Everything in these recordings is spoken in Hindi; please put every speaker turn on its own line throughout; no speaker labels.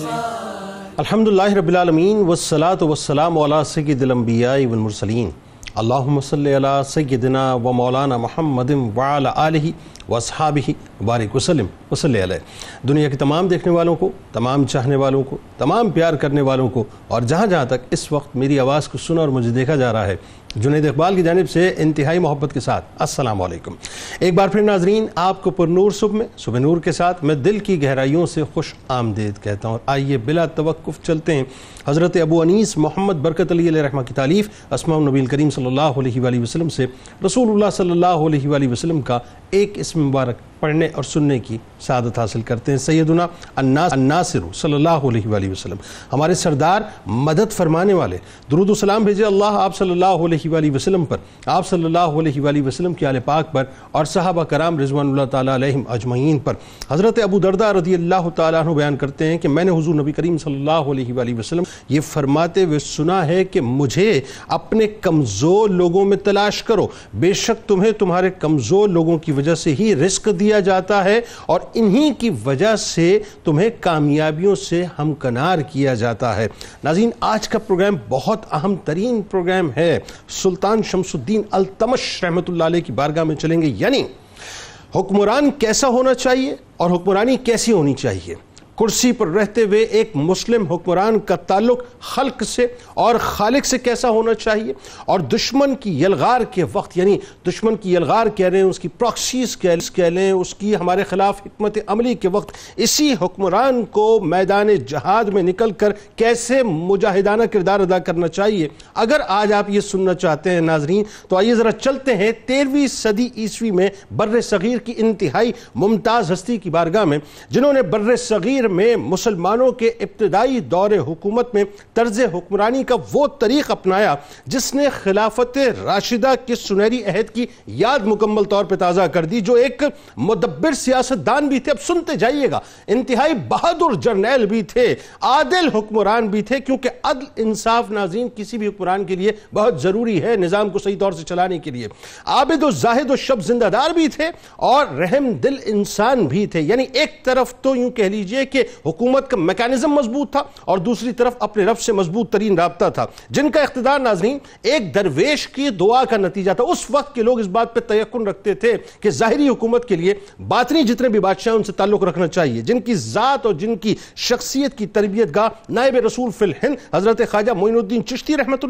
अल्हम्दुलिल्लाह रब्बिल आलमीन वस्सलातु वस्सलाम अला सय्यिदिल अंबिया वल मुरसलीन अल्लाहुम्मा सल्लि अला सय्यिदिना व मौलाना मुहम्मदिन व अला आलिहि व अस्हाबिहि बारिक वसल्लम वसल्लि अलैहि दुनिया के तमाम देखने वालों को तमाम चाहने वालों को तमाम प्यार करने वालों को और जहाँ जहाँ तक इस वक्त मेरी आवाज़ को सुना और मुझे देखा जा रहा है जुनेद इकबाल की जानब से इंतहाई मोहब्बत के साथ असल एक बार फिर नाजरीन आपको पुरनूर सुबह में सुबह नूर के साथ मैं दिल की गहराइयों से खुश आमदेद कहता हूँ आइए बिला तवक़ चलते हैं हज़रत अबू अनीस मोहम्मद बरकत अली रहमा की तारीफ़ असमा नबील करीम सल्ला वसलम से रसूल सल्ला वसलम का एक इसम मुबारक पढ़ने और सुनने की सादत हासिल करते हैं सैदना अन्नासिर हमारे सरदार मदद फरमाने वाले दरुदोसलाम भेजे अल्लाह आप सल्ला वसलम पर आप सल्ला वसलम के आल पाक पर और साहबा कराम रिजवान तम अजमैन पर हज़रत अबू दरदा रदी अल्लाह तु बयान करते हैं कि मैंने हजू नबी करीम सल्ला वसलम ये फरमाते हुए सुना है कि मुझे अपने कमज़ोर लोगों में तलाश करो बेशक तुम्हें तुम्हारे कमज़ोर लोगों की वजह से ही रिस्क दिया दिया जाता है और इन्हीं की वजह से तुम्हें कामयाबियों से हमकनार किया जाता है नाजीन आज का प्रोग्राम बहुत अहम तरीन प्रोग्राम है सुल्तान शमसुद्दीन अलतमश रहमत की बारगाह में चलेंगे यानी हुक्मरान कैसा होना चाहिए और हुक्मरानी कैसी होनी चाहिए कुर्सी पर रहते हुए एक मुस्लिम हुक्मरान का ताल्लुक खल्क से और खालिक से कैसा होना चाहिए और दुश्मन की यलगार के वक्त यानी दुश्मन की यलगार कह रहे हैं उसकी प्रॉक्सीज कह लें उसकी हमारे खिलाफ हमत अमली के वक्त इसी हुक्मरान को मैदान जहाद में निकल कर कैसे मुजाहिदाना किरदार अदा करना चाहिए अगर आज आप ये सुनना चाहते हैं नाजरीन तो आइए ज़रा चलते हैं तेरहवीं सदी ईस्वी में बर सग़ीर की इंतहाई मुमताज़ हस्ती की बारगाह में जिन्होंने बर सग़ीर कश्मीर में मुसलमानों के इब्तदाई दौरे हुकूमत में तर्ज हुक्मरानी का वो तरीक़ अपनाया जिसने खिलाफत राशिदा के सुनहरी अहद की याद मुकम्मल तौर पर ताज़ा कर दी जो एक मुदब्बर सियासतदान भी थे अब सुनते जाइएगा इंतहाई बहादुर जर्नैल भी थे आदिल हुक्मरान भी थे क्योंकि अदल इंसाफ नाजीन किसी भी हुक्मरान के लिए बहुत ज़रूरी है निज़ाम को सही तौर से चलाने के लिए आबिद जाहिद और शब जिंदादार भी थे और रहम दिल इंसान भी थे यानी एक तरफ तो यूं कह लीजिए कि हुकूमत का मैकेनिज्म मजबूत था और दूसरी तरफ अपने रब से मजबूत तरीन रबता था जिनका इकतदार नाजरीन एक दरवेश की दुआ का नतीजा था उस वक्त के लोग इस बात पर तयकुन रखते थे कि ज़ाहरी हुकूमत के लिए बातनी जितने भी बादशाह उनसे ताल्लुक़ रखना चाहिए जिनकी ज़ात और जिनकी शख्सियत की तरबियत गाह नायब रसूल फिल हिंद हज़रत ख्वाजा मोइनुद्दीन चिश्ती रहमत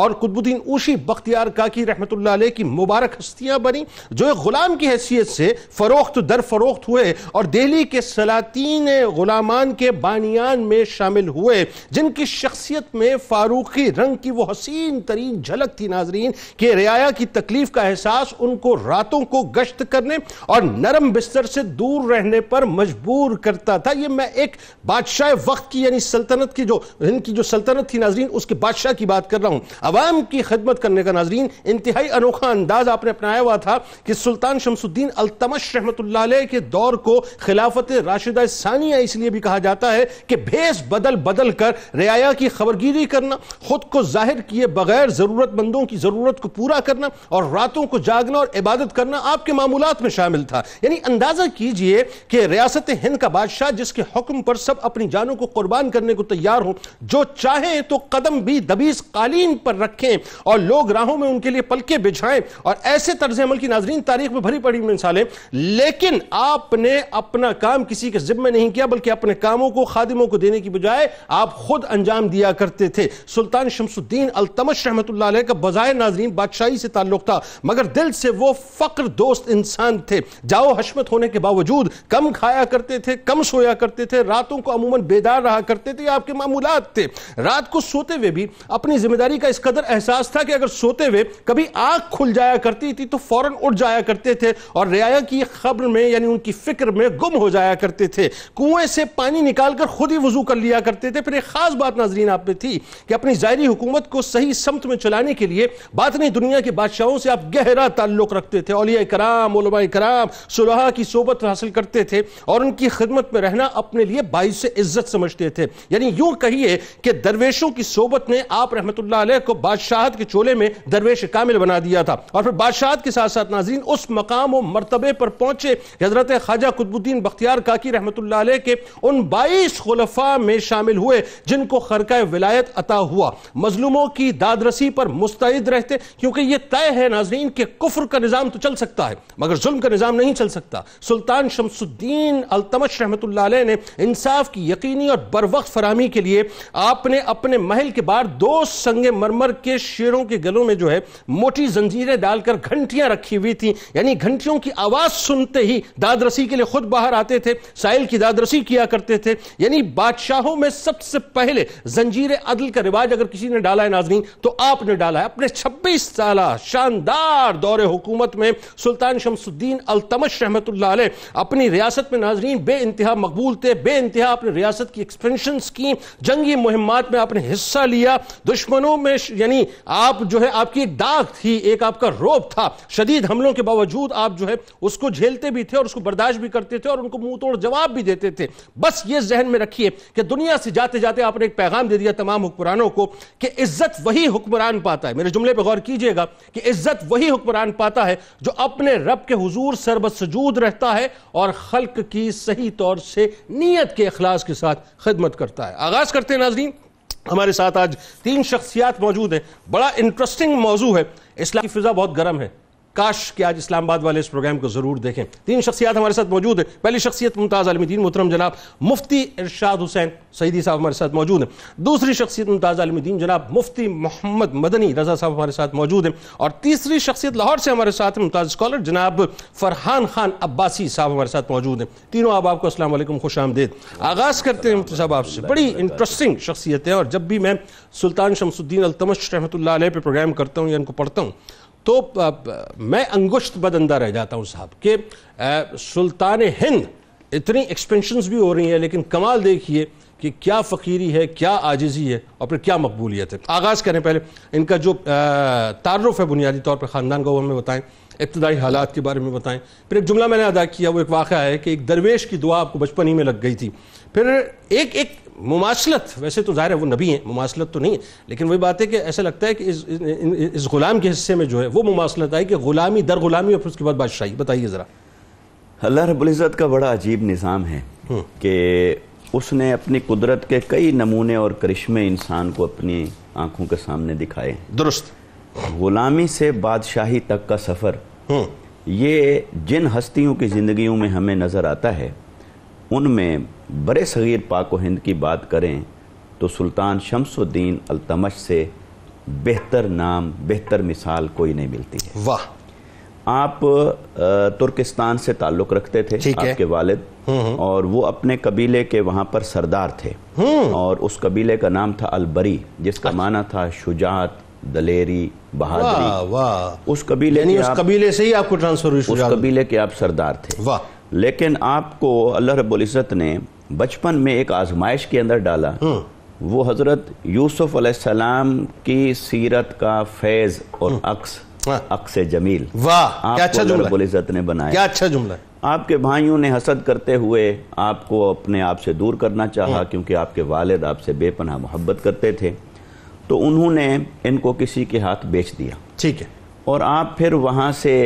और कुतबुद्दीन ऊशी बख्तियार काकी रहमत की मुबारक हस्तियाँ बनी जो एक ग़ुलाम की हैसियत से फ़रोख्त दर फरोख्त हुए और दिल्ली के सलातीन गुलामान के बानियान में शामिल हुए जिनकी शख्सियत में फारूकी रंग की वो हसीन तरीन झलक थी नाजरीन कि रियाया की तकलीफ का एहसास उनको रातों को गश्त करने और नरम बिस्तर से दूर रहने पर मजबूर करता था ये मैं एक बादशाह वक्त की यानी सल्तनत की जो इनकी जो सल्तनत थी नाजरीन उसके बादशाह की बात कर रहा हूँ आवाम की खदमत करने का नाजरीन इंतहाई अनोखा अंदाज आपने अपनाया हुआ था कि सुल्तान शमसुद्दीन अलतमश रहमत के दौर को खिलाफत राशिदा सानिया है इसलिए भी कहा जाता है कि भेस बदल बदल कर रियाया की खबरगिरी करना खुद को जाहिर किए बगैर ज़रूरतमंदों की ज़रूरत को पूरा करना और रातों को जागना और इबादत करना आपके मामूलात में शामिल था यानी अंदाज़ा कीजिए कि रियासत हिंद का बादशाह जिसके हुक्म पर सब अपनी जानों को कुर्बान करने को तैयार हो जो चाहें तो कदम भी दबीस कालीन पर रखें और लोग राहों में उनके लिए पलके बिछाएं और ऐसे तर्ज अमल की नाजरीन तारीख में भरी पड़ी मिसालें लेकिन आपने अपना काम किसी के जिम्मे नहीं किया बल्कि अपने कामों को खादिमों को देने की बजाय आप खुद अंजाम दिया करते थे सुल्तान शमसुद्दीन अलतमश रहमत का बजाय नाजरीन बादशाही से ताल्लुक था मगर दिल से वो फ़क्र दोस्त इंसान थे जाओ हशमत होने के बावजूद कम खाया करते थे कम सोया करते थे रातों को अमूमन बेदार रहा करते थे आपके मामूलात थे रात को सोते हुए भी अपनी जिम्मेदारी का इस कदर एहसास था कि अगर सोते हुए कभी आंख खुल जाया करती थी तो फौरन उठ जाया करते थे और रियाया की खबर में यानी उनकी फिक्र में गुम हो जाया करते थे कुएं कुएं से पानी निकालकर खुद ही वजू कर लिया करते थे फिर एक खास बात नाजरीन आप पे थी कि अपनी जायरी हुकूमत को सही समत में चलाने के लिए बात नहीं दुनिया के बादशाहों से आप गहरा ताल्लुक रखते थे अलिया कराम कराम सुलहा की सोबत हासिल करते थे और उनकी खिदमत में रहना अपने लिए बाई से इज्जत समझते थे यानी यूं कहिए कि दरवेशों की सोबत ने आप रहमत को बादशाहत के चोले में दरवेश कामिल बना दिया था और फिर बादशाहत के साथ साथ नाजीन उस मकाम और मरतबे पर पहुंचे हजरत ख्वाजा कुतबुद्दीन बख्तियार काकी रहमत के के उन बाईस खुलफा में शामिल हुए जिनको खरका विलायत अता हुआ मजलूमों की दादरसी पर मुस्तैद रहते क्योंकि यह तय है नाजरीन के कुफर का निज़ाम तो चल सकता है मगर जुल्म का निज़ाम नहीं चल सकता सुल्तान शमसुद्दीन अलतमश रहमत ने इंसाफ की यकीनी और बर वक्त फरहमी के लिए आपने अपने महल के बाहर दो संग मरमर के शेरों के गलों में जो है मोटी जंजीरें डालकर घंटियां रखी हुई थी यानी घंटियों की आवाज सुनते ही दादरसी के लिए खुद बाहर आते थे साहिल की दादरसी खुदकुशी किया करते थे यानी बादशाहों में सबसे पहले जंजीर अदल का रिवाज अगर किसी ने डाला है नाजनी तो आपने डाला है अपने छब्बीस साल शानदार दौरे हुकूमत में सुल्तान शमसुद्दीन अलतमश रहमत अपनी रियासत में नाजरीन बे इंतहा मकबूल थे बे इंतहा अपनी रियासत की एक्सपेंशन की जंगी मुहिमात में आपने हिस्सा लिया दुश्मनों में यानी आप जो है आपकी एक दाग थी एक आपका रोब था शदीद हमलों के बावजूद आप जो है उसको झेलते भी थे और उसको बर्दाश्त भी करते थे और उनको मुंह तोड़ जवाब भी देते थे थे बस ये जहन में रखिए कि दुनिया से जाते जाते आपने एक पैगाम दे दिया तमाम हुक्मरानों को कि इज्जत वही हुक्मरान पाता है मेरे जुमले पर गौर कीजिएगा कि इज्जत वही हुक्मरान पाता है जो अपने रब के हजूर सरबसजूद रहता है और खल्क की सही तौर से नीयत के अखलास के साथ खिदमत करता है आगाज़ करते हैं नाजरीन हमारे साथ आज तीन शख्सियात मौजूद हैं बड़ा इंटरेस्टिंग मौजू है इस्लाम की फ़िज़ा बहुत गर्म है काश कि आज इस्लामाबाद वाले इस प्रोग्राम को ज़रूर देखें तीन शख्सियात हमारे साथ मौजूद है पहली शख्सियत मुमताज़ आलमदीन मोहतरम जनाब मुफ्ती इरशाद हुसैन सईदी साहब हमारे साथ मौजूद है दूसरी शख्सियत मुमताज़ आलमदीन जनाब मुफ्ती मोहम्मद मदनी रजा साहब हमारे साथ मौजूद है और तीसरी शख्सियत लाहौर से हमारे साथ मुमताज़ स्कॉलर जनाब फरहान खान अब्बासी साहब हमारे साथ मौजूद हैं तीनों आप आपको असलम खुश आमदेद आगाज़ करते हैं मुफ्ती साहब आपसे बड़ी इंटरेस्टिंग शख्सियत है और जब भी मैं सुल्तान शमसुद्दीन अलतमश रहमत पर प्रोग्राम करता हूँ या इनको पढ़ता हूँ तो मैं अंगुश्त बदंदा रह जाता हूँ साहब कि सुल्तान हिंद इतनी एक्सपेंशंस भी हो रही हैं लेकिन कमाल देखिए कि क्या फ़कीरी है क्या आजिज़ी है और फिर क्या मकबूलियत है आगाज़ करें पहले इनका जो तारफ़ है बुनियादी तौर पर ख़ानदान का वो हमें बताएं इब्तदाई हालात के बारे में बताएं फिर एक जुमला मैंने अदा किया वो एक वाक़ा है कि एक दरवेश की दुआ आपको बचपन ही में लग गई थी फिर एक एक मुमासलत वैसे तो ज़ाहिर है वो नबी हैं मुमासलत तो नहीं है लेकिन वही बात है कि ऐसा लगता है कि इस इस ग़ुलाम के हिस्से में जो है वो मुमासलत आई कि ग़ुलामी दर ग़ुलामी और फिर उसके बाद बादशाही बताइए ज़रा
अल्लाह रबुल्ज़त का बड़ा अजीब निज़ाम है हम्म। कि उसने अपनी कुदरत के कई नमूने और करिश्मे इंसान को अपनी आँखों के सामने दिखाए दुरुस्त ग़ुलामी से बादशाही तक का सफ़र हम्म। ये जिन हस्तियों की ज़िंदगियों में हमें नज़र आता है उनमें बड़े सग़ीर पाक हिंद की बात करें तो सुल्तान शमसुद्दीन अलतमश से बेहतर नाम बेहतर मिसाल कोई नहीं मिलती है वाह आप तुर्किस्तान से ताल्लुक़ रखते थे आपके वालिद हम्म, हम्म। और वो अपने कबीले के वहां पर सरदार थे हम्म। और उस कबीले का नाम था अलबरी जिसका अच्छा। माना था शुजात दलेरी बहादुरी वाह वाह उस कबीले उस कबीले से ही आपको ट्रांसफर उस कबीले के आप सरदार थे वाह लेकिन आपको अल्लाह रब्ज़त ने बचपन में एक आजमाइश के अंदर डाला हाँ। वो हज़रत यूसुफ सलाम की सीरत का फैज़ और हाँ। अक्स हाँ। अक्स जमील वाह क्या अच्छा जुमला ने बनाया क्या अच्छा जुमला आपके भाइयों ने हसद करते हुए आपको अपने आप से दूर करना चाहा क्योंकि आपके वालिद आपसे बेपनाह मोहब्बत करते थे तो उन्होंने इनको किसी के हाथ बेच दिया ठीक है और आप फिर वहां से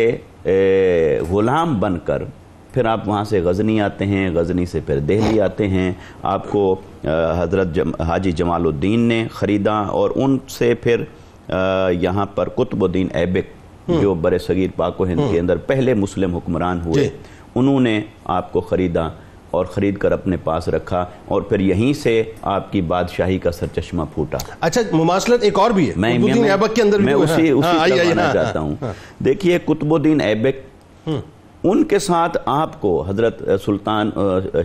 गुलाम बनकर फिर आप वहाँ से गज़नी आते हैं गज़नी से फिर दिल्ली आते हैं आपको हज़रत जम, हाजी जमालुद्दीन ने ख़रीदा और उनसे फिर यहाँ पर कुतुबुद्दीन ऐबिक हम्म। जो बर सगीर पाको हिंद हम्म। के अंदर पहले मुस्लिम हुक्मरान हुए उन्होंने आपको ख़रीदा और ख़रीद कर अपने पास रखा और फिर यहीं से आपकी बादशाही का सरचश्मा फूटा अच्छा मुमासलत एक और भी है मैं, के अंदर मैं उसी, हाँ, उसी हाँ, चाहता हूँ हाँ, हाँ। देखिए कुतुबुद्दीन ऐबक हम्म। उनके साथ आपको हजरत सुल्तान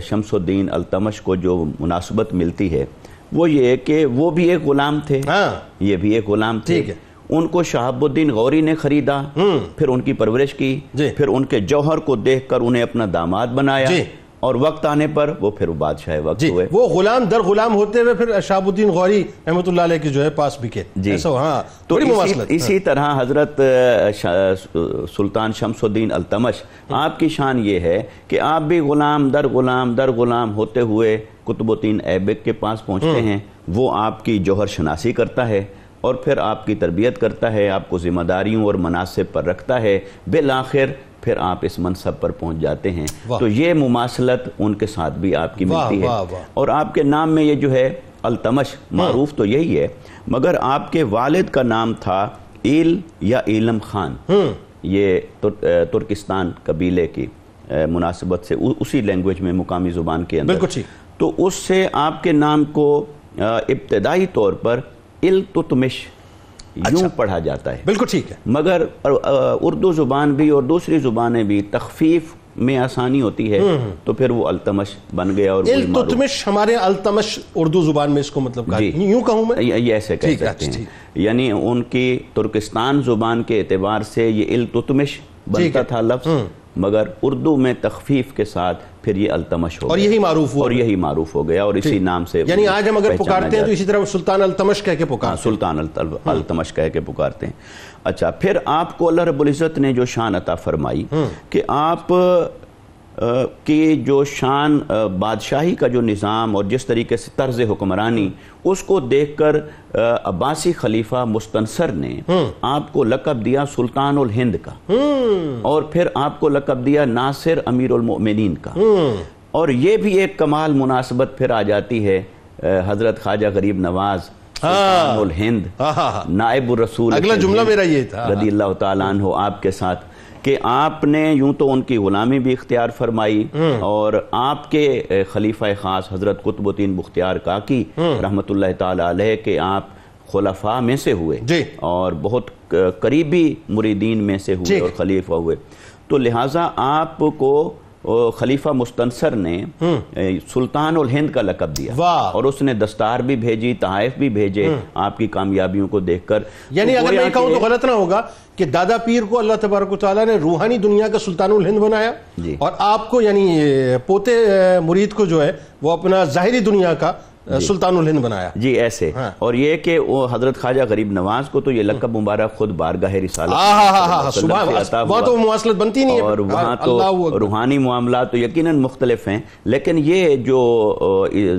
शमसुद्दीन अलतमश को जो मुनासबत मिलती है वो ये कि वो भी एक ग़ुलाम थे हाँ। ये भी एक ग़ुलाम थे ठीक है उनको शहाबुद्दीन गौरी ने खरीदा हम्म। फिर उनकी परवरिश की फिर उनके जौहर को देखकर उन्हें अपना दामाद बनाया और वक्त आने पर वो फिर बादशाह वक्त हुए वो गुलाम
दर गुलाम होते हुए फिर शाबुद्दीन गौरी अहमद के जो है पास बिके जी ऐसा हाँ तो इसी, हाँ। इसी
तरह हजरत सुल्तान शमसुद्दीन अलतमश आपकी शान ये है कि आप भी गुलाम दर गुलाम दर गुलाम होते हुए कुतुबुद्दीन ऐबक के पास पहुँचते हम्म। हैं वो आपकी जौहर शनासी करता है और फिर आपकी तरबियत करता है आपको ज़िम्मेदारियों और मनासिब पर रखता है बिल आखिर फिर आप इस मनसब पर पहुंच जाते हैं तो ये मुमासलत उनके साथ भी आपकी मिलती है और आपके नाम में ये जो है अलतमश मरूफ हम्म। तो यही है मगर आपके वालिद का नाम था ईल या एलम खान हम्म। ये तुर, तुर्किस्तान कबीले की मुनासिबत से उ, उसी लैंग्वेज में मुकामी ज़ुबान के अंदर तो उससे आपके नाम को इब्तदाई तौर पर इल तुतमिश अच्छा, यूं पढ़ा जाता है बिल्कुल ठीक है मगर उर्दू ज़ुबान भी और दूसरी ज़ुबानें भी तखफीफ में आसानी होती है हम्म, हम्म। तो फिर वो अल्तमश बन गया और अल्तमश हमारे अल्तमश उर्दू जुबान में इसको मतलब यूं कहूं मैं ये ऐसे कह सकते अच्छा, हैं यानी उनकी तुर्किस्तान जुबान के एतबार से ये इल्तुतमिश बनता था लफ्ज़ हम्म। मगर उर्दू में तखफीफ के साथ फिर ये अल्तमश हो और यही मारूफ हो और यही मारूफ हो गया और इसी नाम से यानी आज हम अगर पुकारते हैं तो इसी तरह सुल्तान अल्तमश कह के हाँ, पुकार सुल्तान हम्म। अल्तमश कह के पुकारते हैं अच्छा फिर आपको अल्लाह रबुल्ज़त ने जो शान अता फरमाई हम्म। कि आप कि जो शान बादशाही का जो निज़ाम और जिस तरीके से तर्ज हुक्मरानी उसको देख कर अब्बासी खलीफा मुस्तनसर ने हम्म। आपको लकब दिया सुल्तान उल हिंद का हम्म। और फिर आपको लकब दिया नासिर अमीर उलमोमिन का हम्म। और ये भी एक कमाल मुनासबत फिर आ जाती है हज़रत ख्वाजा गरीब नवाज़ हाँ। हिंद हाँ, हाँ, नायब रसूल अगला जुमला मेरा ये था रदी अल्लाह तआला आपके साथ कि आपने यूं तो उनकी गुलामी भी इख्तियार फरमाई हम्म। और आपके खलीफा खास हजरत कुतबुद्दीन मुख्तियार काकी हम्म। रहमत ला के आप खलफा में से हुए और बहुत करीबी मुरीदीन में से हुए और खलीफा हुए तो लिहाजा आपको खलीफा मुस्तनसर ने हम्म। सुल्तान उल हिंद का लकब दिया और उसने दस्तार भी भेजी तहफ भी भेजे हम्म। आपकी कामयाबियों को देखकर यानी तो अगर मैं कहूँ तो गलत
ना होगा कि दादा पीर को अल्लाह तबारक ने रूहानी दुनिया का सुल्तान उल हिंद बनाया और आपको यानी पोते मुरीद को जो है वो अपना जाहरी दुनिया का सुल्तान हिंद बनाया
जी ऐसे हाँ। और ये कि वो हजरत ख्वाजा गरीब नवाज को तो ये लकब मुबारक खुद बार रिसालत वहाँ तो
बनती नहीं और वहाँ हाँ, तो
रूहानी मामला तो यकीन मुख्तलिफ हैं लेकिन ये जो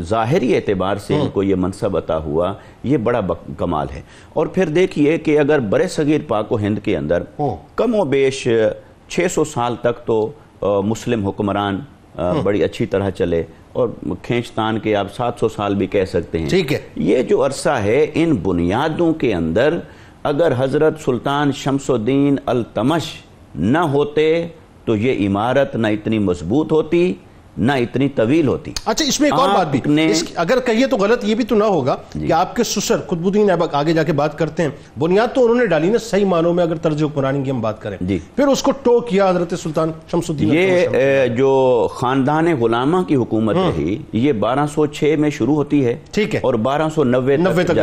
ज़ाहरी एतबार से हम्म। इनको ये मनसब अता हुआ ये बड़ा कमाल है और फिर देखिए कि अगर बर सगीर पाको हिंद के अंदर हम्म। कम वेश बेश छः सौ साल तक तो मुस्लिम हुक्मरान हम्म। बड़ी अच्छी तरह चले और खींच तान के आप 700 साल भी कह सकते हैं ठीक है ये जो अरसा है इन बुनियादों के अंदर अगर हज़रत सुल्तान शमसुद्दीन अलतमश न होते तो ये इमारत न इतनी मजबूत होती ना इतनी तवील होती अच्छा इसमें एक और बात भी इस,
अगर कहिए तो गलत ये भी तो ना होगा कि आपके सुसर खुदबुद्दीन ऐबक आगे जाके बात करते हैं बुनियाद तो उन्होंने डाली ना सही मानों में अगर तर्ज हुक्मरानी की हम बात करें जी फिर उसको टो किया हजरत सुल्तान शमसुद्दीन ये
तो जो खानदान गुलामा की हुकूमत हम्म। रही ये बारह सौ छह में शुरू होती है ठीक है और बारह सौ नब्बे तक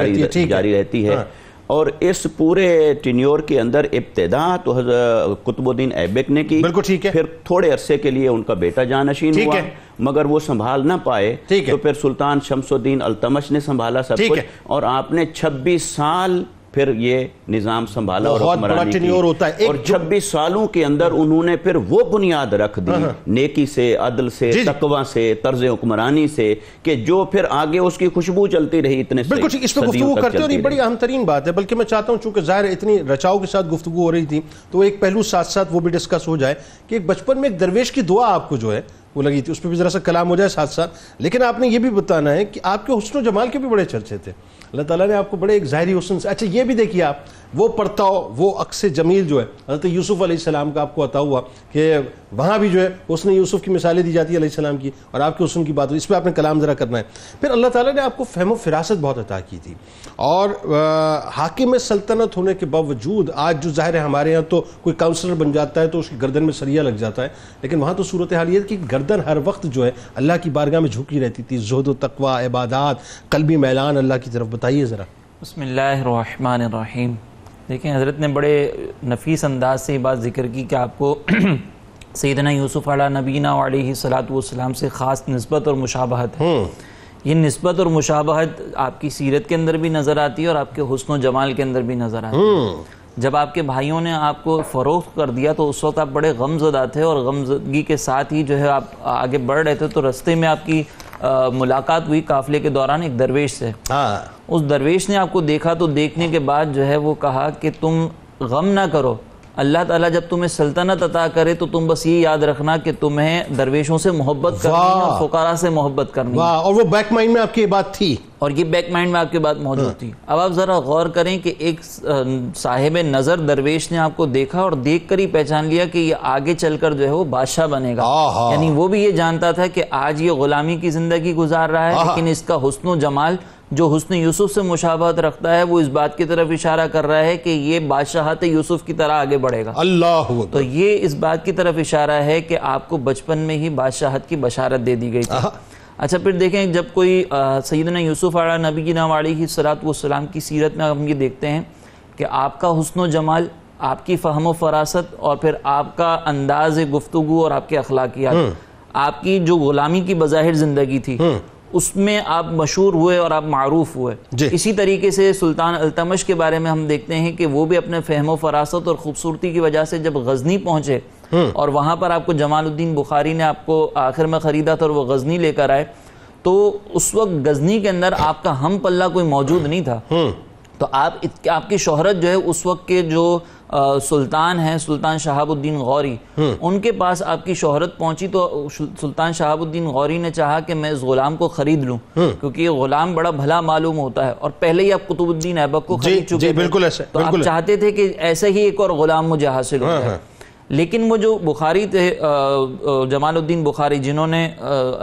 जारी रहती है हाँ। और इस पूरे टिन्योर के अंदर इब्तदा तो कुतुबुद्दीन ऐबक ने की बिल्कुल ठीक है फिर थोड़े अरसे के लिए उनका बेटा जानशीन हुआ मगर वो संभाल ना पाए तो फिर सुल्तान शमसुद्दीन अलतमश ने संभाला सब कुछ और आपने 26 साल फिर ये निज़ाम संभाला और होता है और छब्बीस सालों के अंदर उन्होंने फिर वो बुनियाद रख दी हाँ, हाँ। नेकी से अदल से तकवा से तर्ज हुक्मरानी से कि जो फिर आगे उसकी खुशबू चलती रही इतने इस पर गुफ्तु करते और बड़ी
अहम तरीन बात है बल्कि मैं चाहता हूँ चूंकि ज़ाहिर इतनी रचाव के साथ गुफ्तु हो रही थी तो एक पहलू साथ साथ वो भी डिस्कस हो जाए कि बचपन में एक दरवेश की दुआ आपको जो है वो लगी थी उस पर भी ज़रा सा कलाम हो जाए साथ साथ लेकिन आपने ये भी बताना है कि आपके हुसन जमाल के भी बड़े चर्चे थे अल्लाह ताला ने आपको बड़े एक जाहिर हुसन से अच्छा ये भी देखिए आप वो पड़ताव वो अक्स जमील जो है हज़रत यूसुफ़ सलाम का आपको अता हुआ कि वहाँ भी जो है उसने यूसुफ़ की मिसालें दी जाती है सलाम की और आपके उसम की बात हुई इस पर आपने कलाम ज़रा करना है फिर अल्लाह ताला ने आपको फहम फिरासत बहुत अता की थी और हाकिम सल्तनत होने के बावजूद आज जो ज़ाहिर है हमारे यहाँ तो कोई काउंसलर बन जाता है तो उसकी गर्दन में सरिया लग जाता है लेकिन वहाँ तो सूरत हाल ये कि गर्दन हर वक्त जो है अल्लाह की बारगाह में झुकी रहती थी जहद तकवा कल कलबी मैलान अल्लाह की तरफ बताइए ज़रा
बसमीम देखें हज़रत ने बड़े नफीस अंदाज से बात जिक्र की कि आपको सैदना यूसुफ़ अला नबीना सलात वसलाम से ख़ास नस्बत और मुशाबहत है हम्म। ये नस्बत और मुशाबहत आपकी सीरत के अंदर भी नज़र आती है और आपके हसन व जमाल के अंदर भी नज़र आती है हम्म। जब आपके भाइयों ने आपको फरोख कर दिया तो उस वक्त आप बड़े गमजदा थे और गमजदगी के साथ ही जो है आप आगे बढ़ रहे थे तो रस्ते में आपकी आ, मुलाकात हुई काफिले के दौरान एक दरवेश से हाँ उस दरवेश ने आपको देखा तो देखने के बाद जो है वो कहा कि तुम गम ना करो अल्लाह ताला जब तुम्हें सल्तनत अता करे तो तुम बस ये याद रखना कि तुम्हें दरवेशों से मोहब्बत करनी है फुकारा से मोहब्बत करनी है और
वो बैक माइंड में आपकी बात थी
और ये बैक माइंड में आपकी बात मौजूद हाँ। थी अब आप ज़रा गौर करें कि एक साहिब नज़र दरवेश ने आपको देखा और देख कर ही पहचान लिया कि ये आगे चल कर जो है वो बादशाह बनेगा यानी वो भी ये जानता था कि आज ये ग़ुलामी की ज़िंदगी गुजार रहा है लेकिन इसका हसन जमाल जो हसन यूसुफ से मुशाबत रखता है वो इस बात की तरफ इशारा कर रहा है कि ये बादशाहत यूसुफ की तरह आगे बढ़ेगा अल्लाह तो ये इस बात की तरफ इशारा है कि आपको बचपन में ही बादशाहत की बशारत दे दी गई थी अच्छा फिर देखें जब कोई सईदना यूसुफ़ आला नबी ही सरात वाम की सीरत में हम ये देखते हैं कि आपका व जमाल आपकी फ़हम फरासत और फिर आपका अंदाज गुफ्तु और आपके अखलाकियात हम्म। आपकी जो ग़ुलामी की बज़ाहिर ज़िंदगी थी हम्म। उसमें आप मशहूर हुए और आप मरूफ हुए इसी तरीके से सुल्तान अलतमश के बारे में हम देखते हैं कि वो भी अपने फहमो फरासत और ख़ूबसूरती की वजह से जब गजनी पहुँचे हम्म। और वहाँ पर आपको जमालुद्दीन बुखारी ने आपको आखिर में ख़रीदा था और वो गजनी लेकर आए तो उस वक्त गजनी के अंदर आपका हम पल्ला कोई मौजूद नहीं था हम्म। तो आप आपकी शोहरत जो है उस वक्त के जो सुल्तान हैं सुल्तान शहाबुद्दीन गौरी हम्म। उनके पास आपकी शोहरत पहुंची तो सुल्तान शहाबुद्दीन गौरी ने चाहा कि मैं इस गुलाम को खरीद लूं हम्म। क्योंकि ये गुलाम बड़ा भला मालूम होता है और पहले ही आप कुतुबुद्दीन ऐबक को खरीद चुके बिल्कुल ऐसा तो आप चाहते थे कि ऐसे ही एक और गुलाम मुझे हासिल हो है हाँ, हाँ। लेकिन वो जो बुखारी थे जमालुद्दीन बुखारी जिन्होंने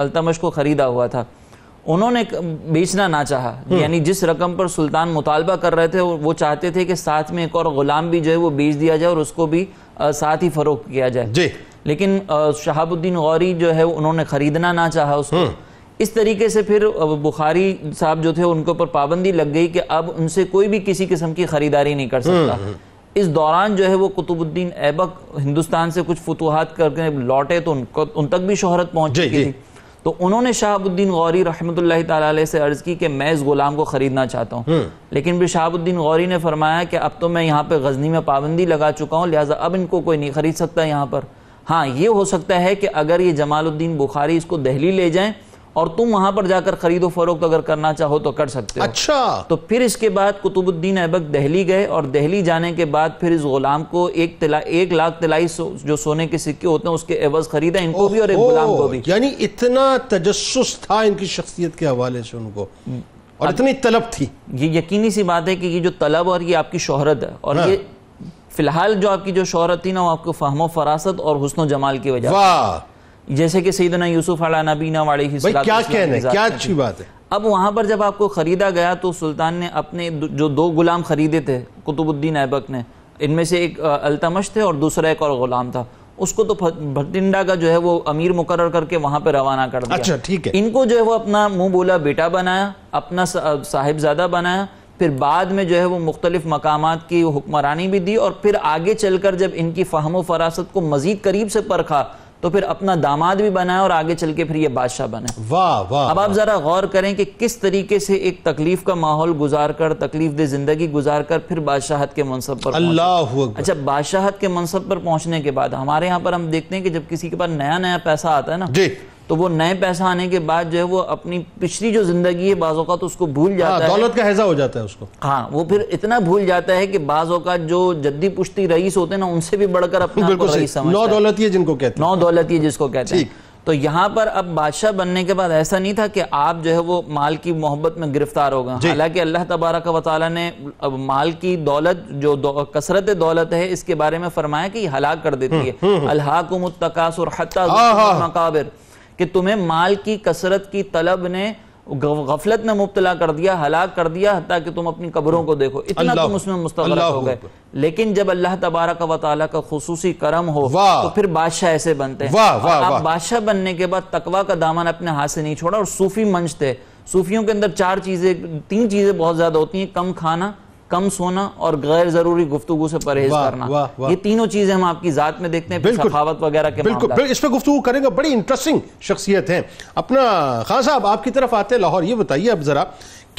अल्तमश को ख़रीदा हुआ था उन्होंने बेचना ना चाहा हम्म। यानी जिस रकम पर सुल्तान मुतालबा कर रहे थे वो चाहते थे कि साथ में एक और गुलाम भी जो है वो बेच दिया जाए और उसको भी साथ ही फरोख किया जाए जी लेकिन शहाबुद्दीन गौरी जो है उन्होंने खरीदना ना चाहा उसको हम्म। इस तरीके से फिर बुखारी साहब जो थे उनके ऊपर पाबंदी लग गई कि अब उनसे कोई भी किसी किस्म की खरीदारी नहीं कर हम्म, सकता इस दौरान जो है वो कुतुबुद्दीन ऐबक हिंदुस्तान से कुछ फतूहत करके लौटे तो उनको उन तक भी शोहरत पहुंच गई थी तो उन्होंने शहाबुद्दीन गौरी रहमत से अर्ज़ की कि मैं इस ग़ुलाम को ख़रीदना चाहता हूँ हम्म। लेकिन फिर शहाबुद्दीन गौरी ने फरमाया कि अब तो मैं यहाँ पर गजनी में पाबंदी लगा चुका हूँ लिहाजा अब इनको कोई नहीं ख़रीद सकता यहाँ पर हाँ ये हो सकता है कि अगर ये जमालुद्दीन बुखारी इसको दहली ले जाए और तुम वहां पर जाकर खरीदो फरोख्त अगर करना चाहो तो कर सकते हो अच्छा तो फिर इसके बाद कुतुबुद्दीन ऐबक दहली गए और दहली जाने के बाद फिर इस गुलाम को एक तिला एक लाख तिलाई सो, जो सोने के सिक्के होते हैं उसके एवज खरीदा
इनको भी और एक गुलाम को भी यानी इतना तजस था इनकी शख्सियत के हवाले से उनको और इतनी तलब थी ये यकीनी सी बात है कि ये जो तलब और ये आपकी शोहरत है और हाँ। ये
फिलहाल जो आपकी जो शोहरत थी ना वो आपको फहमो फरासत और हुसन जमाल की वजह वाह जैसे कि सईदना यूसुफ अला नबीना वाले ही क्या कहने क्या अच्छी बात है अब वहां पर जब आपको ख़रीदा गया तो सुल्तान ने अपने जो दो गुलाम ख़रीदे थे कुतुबुद्दीन ऐबक ने इनमें से एक अल्तमश थे और दूसरा एक और गुलाम था उसको तो भटिंडा का जो है वो अमीर मुकर करके वहां पर रवाना कर दिया अच्छा ठीक है इनको जो है वो अपना मुंह बोला बेटा बनाया अपना साहिबजादा बनाया फिर बाद में जो है वो मुख्तलिफ मकाम की हुक्मरानी भी दी और फिर आगे चलकर जब इनकी फहमो फरासत को मजीद करीब से परखा तो फिर अपना दामाद भी बनाए और आगे चल के फिर ये बादशाह बने वाह वाह अब आप जरा गौर करें कि किस तरीके से एक तकलीफ का माहौल गुजार कर तकलीफ दे जिंदगी गुजार कर फिर बादशाहत के मनसब पर अल्लाह अच्छा बादशाहत के मनसब पर पहुंचने के बाद हमारे यहाँ पर हम देखते हैं कि जब किसी के पास नया नया पैसा आता है ना जी तो वो नए पैसा आने के बाद जो है वो अपनी पिछली जो जिंदगी है बाज तो उसको भूल जाता हाँ, है दौलत का
हैजा हो जाता है उसको
हाँ वो फिर इतना भूल जाता है कि बाज जो जद्दी पुश्ती रईस होते हैं ना उनसे भी बढ़कर अपने नौ दौलत
ये जिनको कहते हैं नौ दौलत ये जिसको
कहते हैं तो यहाँ पर अब बादशाह बनने के बाद ऐसा नहीं था कि आप जो है वो माल की मोहब्बत में गिरफ्तार होगा हालांकि अल्लाह तबारक वाली ने अब माल की दौलत जो दौ, कसरत दौलत है इसके बारे में फरमाया कि हलाक कर देती हम्म, है अल्लाह को मुतकासर कि तुम्हें माल की कसरत की तलब ने गफलत में मुबतला कर दिया हलाक कर दिया हत्या कि तुम अपनी कब्रों को देखो इतना तुम उसमें मुस्तरक हो गए लेकिन जब अल्लाह तबारक वाली का खसूसी करम हो तो फिर बादशाह ऐसे बनते हैं आप बादशाह बनने के बाद तकवा का दामन अपने हाथ से नहीं छोड़ा और सूफी मंच थे सूफियों के अंदर चार चीजें तीन चीजें बहुत ज्यादा होती हैं कम खाना कम सोना और गैर जरूरी गुफ्तु से परहेज करना वा, वा, ये तीनों चीजें हम आपकी जात में देखते हैं सखावत वगैरह के बिल्कुल, बिल्कुल
इस पर गुफ्तु करेंगे बड़ी इंटरेस्टिंग शख्सियत है अपना खान साहब आपकी तरफ आते हैं लाहौर ये बताइए अब जरा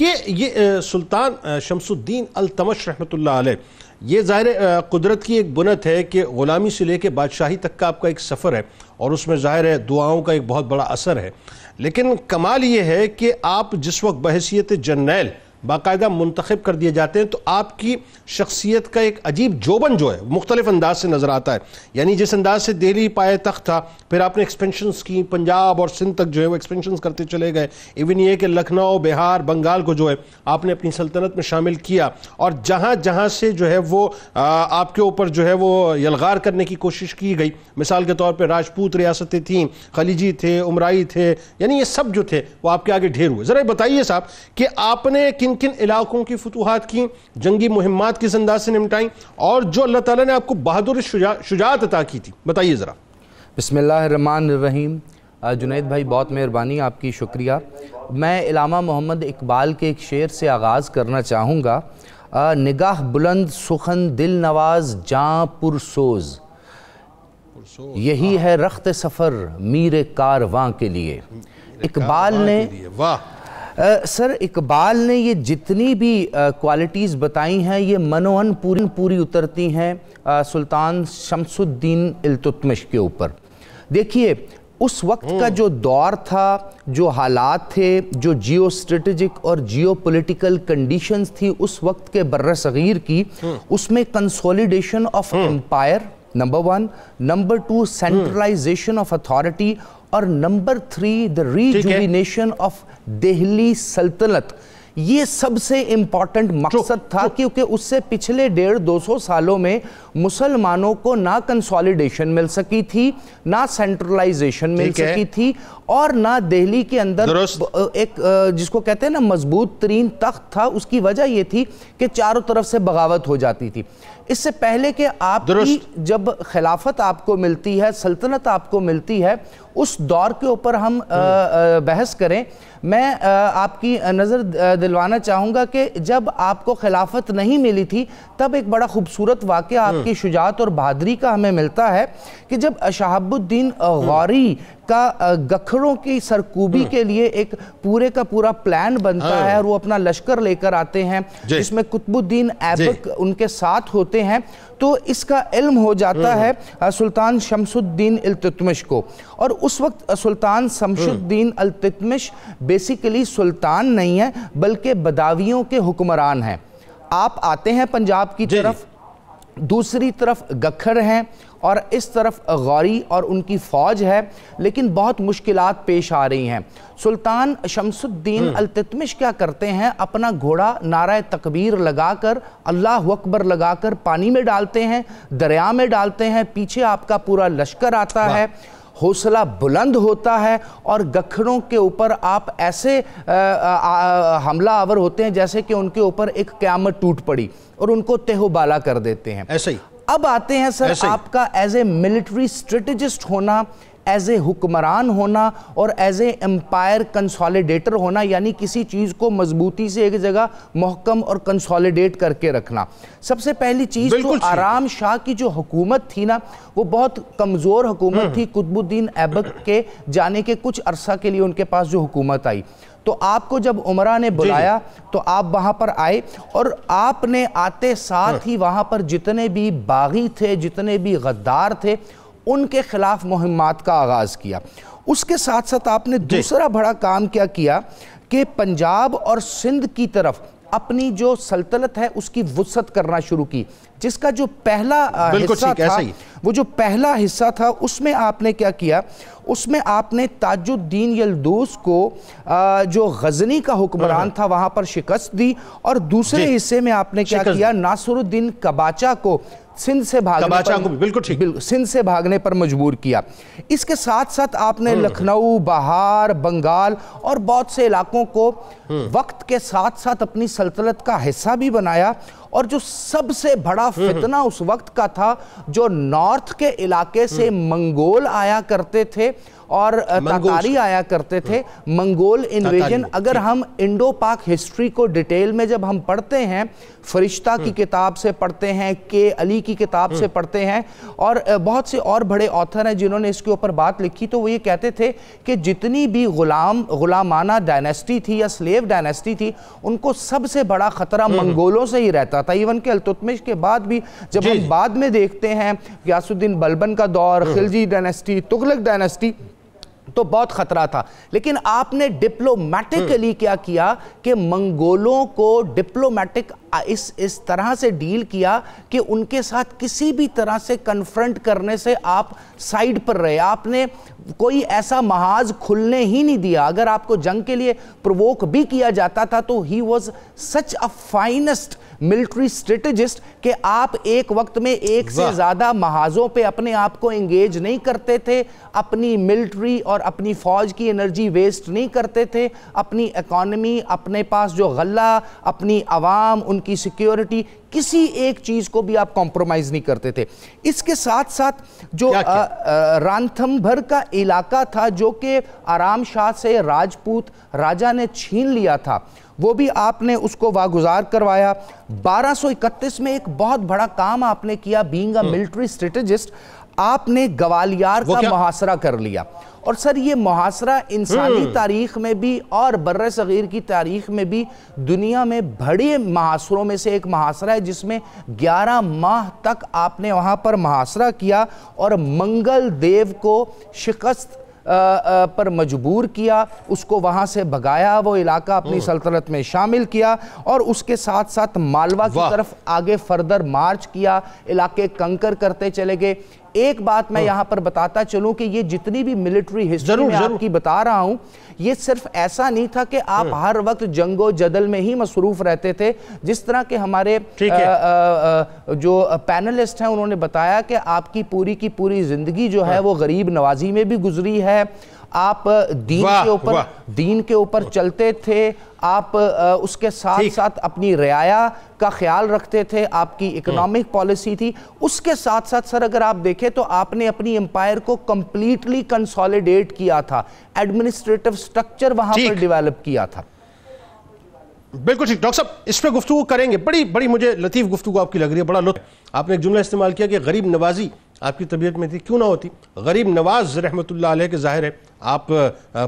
कि ये सुल्तान शमसुद्दीन अलतमश रहमत ये ज़ाहिर कुदरत की एक बुनत है कि ग़ुलामी से लेके बादशाही तक का आपका एक सफ़र है और उसमें ज़ाहिर है दुआओं का एक बहुत बड़ा असर है लेकिन कमाल ये है कि आप जिस वक्त बहसीत जर्नैल बाकायदा मुंतखब कर दिए जाते हैं तो आपकी शख्सियत का एक अजीब जोबन जो है मुख्तलिफ अंदाज से नज़र आता है यानी जिस अंदाज से दिल्ली पाए तख्त था फिर आपने एक्सपेंशन की पंजाब और सिंध तक जो है वो एक्सपेंशन करते चले गए इवन ये कि लखनऊ बिहार बंगाल को जो है आपने अपनी सल्तनत में शामिल किया और जहाँ जहाँ से जो है वो आपके ऊपर जो है वो यलगार करने की कोशिश की गई मिसाल के तौर पर राजपूत रियासतें थीं खलीजी थे उमराई थे यानी ये सब जो थे वो आपके आगे ढेर हुए ज़रा बताइए साहब कि आपने कि किन किन इलाकों की फतूहत की जंगी मुहिमात किस अंदाज से निपटाई
और जो अल्लाह ताला ने आपको बहादुर शुजा, शुजात अता की थी बताइए ज़रा बसमीम जुनेद भाई बहुत मेहरबानी आपकी शुक्रिया मैं इलामा मोहम्मद इकबाल के एक शेर से आगाज़ करना चाहूँगा निगाह बुलंद सुखन दिल नवाज जाँ पुरसोज़ यही हाँ। है रख्त सफ़र मीर कारवां के लिए इकबाल ने सर इकबाल ने ये जितनी भी क्वालिटीज़ बताई हैं ये मनोहन पूरी पूरी उतरती हैं सुल्तान शमसुद्दीन इल्तुतमिश के ऊपर देखिए उस वक्त का हम्म। जो दौर था जो हालात थे जो जियो स्ट्रेटजिक और जियो पोलिटिकल कंडीशंस थी उस वक्त के बर्र सग़ीर की हम्म। उसमें consolidation of empire number one number two centralization of authority और number three the rejuvenation of Delhi सल्तनत ये सबसे इंपॉर्टेंट मकसद था क्योंकि उससे पिछले डेढ़ दो सौ सालों में मुसलमानों को ना कंसोलिडेशन मिल सकी थी ना सेंट्रलाइजेशन मिल सकी थी और ना दिल्ली के अंदर एक जिसको कहते हैं ना मजबूत तरीन तख्त था उसकी वजह यह थी कि चारों तरफ से बगावत हो जाती थी इससे पहले कि आप जब खिलाफत आपको मिलती है सल्तनत आपको मिलती है उस दौर के ऊपर हम आ, आ, हम्म। बहस करें मैं आपकी नज़र दिलवाना चाहूँगा कि जब आपको खिलाफत नहीं मिली थी तब एक बड़ा खूबसूरत वाक़ आपकी हम्म। शुजात और बहादरी का हमें मिलता है कि जब शहाबुद्दीन हम्म। गौरी का गखरों की सरकूबी हम्म। के लिए एक पूरे का पूरा प्लान बनता हाँ। है और वो अपना लश्कर लेकर आते हैं जिसमें कुतुबुद्दीन ऐबक उनके साथ होते हैं तो इसका इल्म हो जाता हम्म। है सुल्तान शमसुद्दीन अल्तमश को और उस वक्त सुल्तान शमसुद्दीन हम्म। अल्तमश बेसिकली सुल्तान नहीं है बल्कि बदावियों के हुक्मरान हैं आप आते हैं पंजाब की तरफ दूसरी तरफ गखर हैं और इस तरफ गौरी और उनकी फ़ौज है लेकिन बहुत मुश्किल पेश आ रही हैं सुल्तान शमसुद्दीन हम्म। अलतमिश क्या करते हैं अपना घोड़ा नारा तकबीर लगाकर अल्लाह अकबर लगाकर पानी में डालते हैं दरिया में डालते हैं पीछे आपका पूरा लश्कर आता है हौसला बुलंद होता है और गखड़ों के ऊपर आप ऐसे हमला आवर होते हैं जैसे कि उनके ऊपर एक क्यामत टूट पड़ी और उनको तेहोबाला कर देते हैं ऐसे ही अब आते हैं सर आपका एज ए मिलिट्री स्ट्रेटेजिस्ट होना एज ए हुक्मरान होना और एज ए एम्पायर कंसोलिडेटर होना यानी किसी चीज़ को मजबूती से एक जगह महकम और कंसोलिडेट करके रखना सबसे पहली चीज़ तो आराम शाह की जो हुकूमत थी ना वो बहुत कमज़ोर हुकूमत हम्म। थी कुतबुद्दीन ऐबक के जाने के कुछ अरसा के लिए उनके पास जो हुकूमत आई तो आपको जब उमरा ने बुलाया तो आप वहाँ पर आए और आपने आते साथ हाँ। ही वहाँ पर जितने भी बागी थे जितने भी गद्दार थे उनके खिलाफ मुहिमात का आगाज़ किया उसके साथ साथ आपने दूसरा बड़ा काम क्या किया कि पंजाब और सिंध की तरफ अपनी जो सल्तनत है उसकी वसत करना शुरू की जिसका जो पहला हिस्सा था ही। वो जो पहला हिस्सा था उसमें आपने क्या किया उसमें आपने ताजुद्दीन यलदूस को जो गजनी का हुक्मरान हाँ, हाँ। था वहां पर शिकस्त दी और दूसरे हिस्से में आपने क्या किया नासुरुद्दीन कबाचा को सिंध से भागने बिल्कुल ठीक सिंध से भागने पर मजबूर किया इसके साथ साथ आपने हम्म। लखनऊ बहार बंगाल और बहुत से इलाकों को हम्म। वक्त के साथ साथ अपनी सल्तनत का हिस्सा भी बनाया और जो सबसे बड़ा हम्म, फितना उस वक्त का था जो नॉर्थ के इलाके से मंगोल आया करते थे और तातारी आया करते थे हाँ। मंगोल इन्वेजन अगर हम इंडो पाक हिस्ट्री को डिटेल में जब हम पढ़ते हैं फरिश्ता की हम्म। किताब से पढ़ते हैं के अली की किताब से हम्म। पढ़ते हैं और बहुत से और बड़े ऑथर हैं जिन्होंने इसके ऊपर बात लिखी तो वो ये कहते थे कि जितनी भी गुलाम गुलामाना डायनेस्टी थी या स्लेव डायनेस्टी थी उनको सबसे बड़ा ख़तरा हम्म। मंगोलों से ही रहता था इवन के अलतुतमिश के बाद भी जब हम बाद में देखते हैं यासुद्दीन बलबन का दौर खिलजी डायनेस्टी तुगलक डायनेस्टी तो बहुत खतरा था लेकिन आपने डिप्लोमेटिकली क्या किया कि मंगोलों को डिप्लोमेटिक इस इस तरह से डील किया कि उनके साथ किसी भी तरह से कन्फ्रंट करने से आप साइड पर रहे आपने कोई ऐसा महाज खुलने ही नहीं दिया अगर आपको जंग के लिए प्रवोक भी किया जाता था तो he was such a finest military strategist कि आप एक वक्त में एक से ज्यादा महाजों पे अपने आप को एंगेज नहीं करते थे अपनी मिलिट्री और अपनी फौज की एनर्जी वेस्ट नहीं करते थे अपनी इकोनॉमी अपने पास जो गला अपनी आवाम उनकी सिक्योरिटी किसी एक चीज को भी आप कॉम्प्रोमाइज नहीं करते थे इसके साथ साथ जो रानथम भर का इलाका था जो कि आराम शाह से राजपूत राजा ने छीन लिया था वो भी आपने उसको वागुजार करवाया 1231 में एक बहुत बड़ा काम आपने किया बींग मिलिट्री स्ट्रेटेजिस्ट आपने ग्वालियर का मुहासरा कर लिया और सर ये मुहासरा इंसानी हम्म। तारीख में भी और बर्र सग़ीर की तारीख में भी दुनिया में बड़े महासरों में से एक महासरा है जिसमें 11 माह तक आपने वहाँ पर महासरा किया और मंगल देव को शिकस्त पर मजबूर किया उसको वहाँ से भगाया वो इलाका अपनी सल्तनत में शामिल किया और उसके साथ साथ मालवा की तरफ आगे फर्दर मार्च किया इलाके कंकर करते चले गए एक बात मैं हाँ। यहां पर बताता चलूं कि ये जितनी भी मिलिट्री हिस्ट्री मैं आपकी बता रहा हूं ये सिर्फ ऐसा नहीं था कि आप हाँ। हर वक्त जंगो जदल में ही मसरूफ रहते थे जिस तरह के हमारे आ, आ, जो पैनलिस्ट हैं उन्होंने बताया कि आपकी पूरी की पूरी जिंदगी जो है हाँ। वो गरीब नवाजी में भी गुजरी है आप दीन के ऊपर दीन के ऊपर चलते थे आप उसके साथ साथ अपनी रियाया का ख्याल रखते थे आपकी इकोनॉमिक हम्म। पॉलिसी थी उसके साथ साथ सर अगर आप देखें तो आपने अपनी एम्पायर को कंप्लीटली कंसोलिडेट किया था एडमिनिस्ट्रेटिव स्ट्रक्चर वहां पर डिवेलप किया था बिल्कुल ठीक डॉक्टर साहब इस पर गुफ्तु करेंगे बड़ी बड़ी मुझे लतीफ़ गुफ्तु आपकी लग रही है बड़ा लुत्फ आपने एक
जुमला इस्तेमाल किया कि गरीब नवाजी आपकी तबीयत में थी क्यों ना होती गरीब नवाज रहमत के ज़ाहिर है आप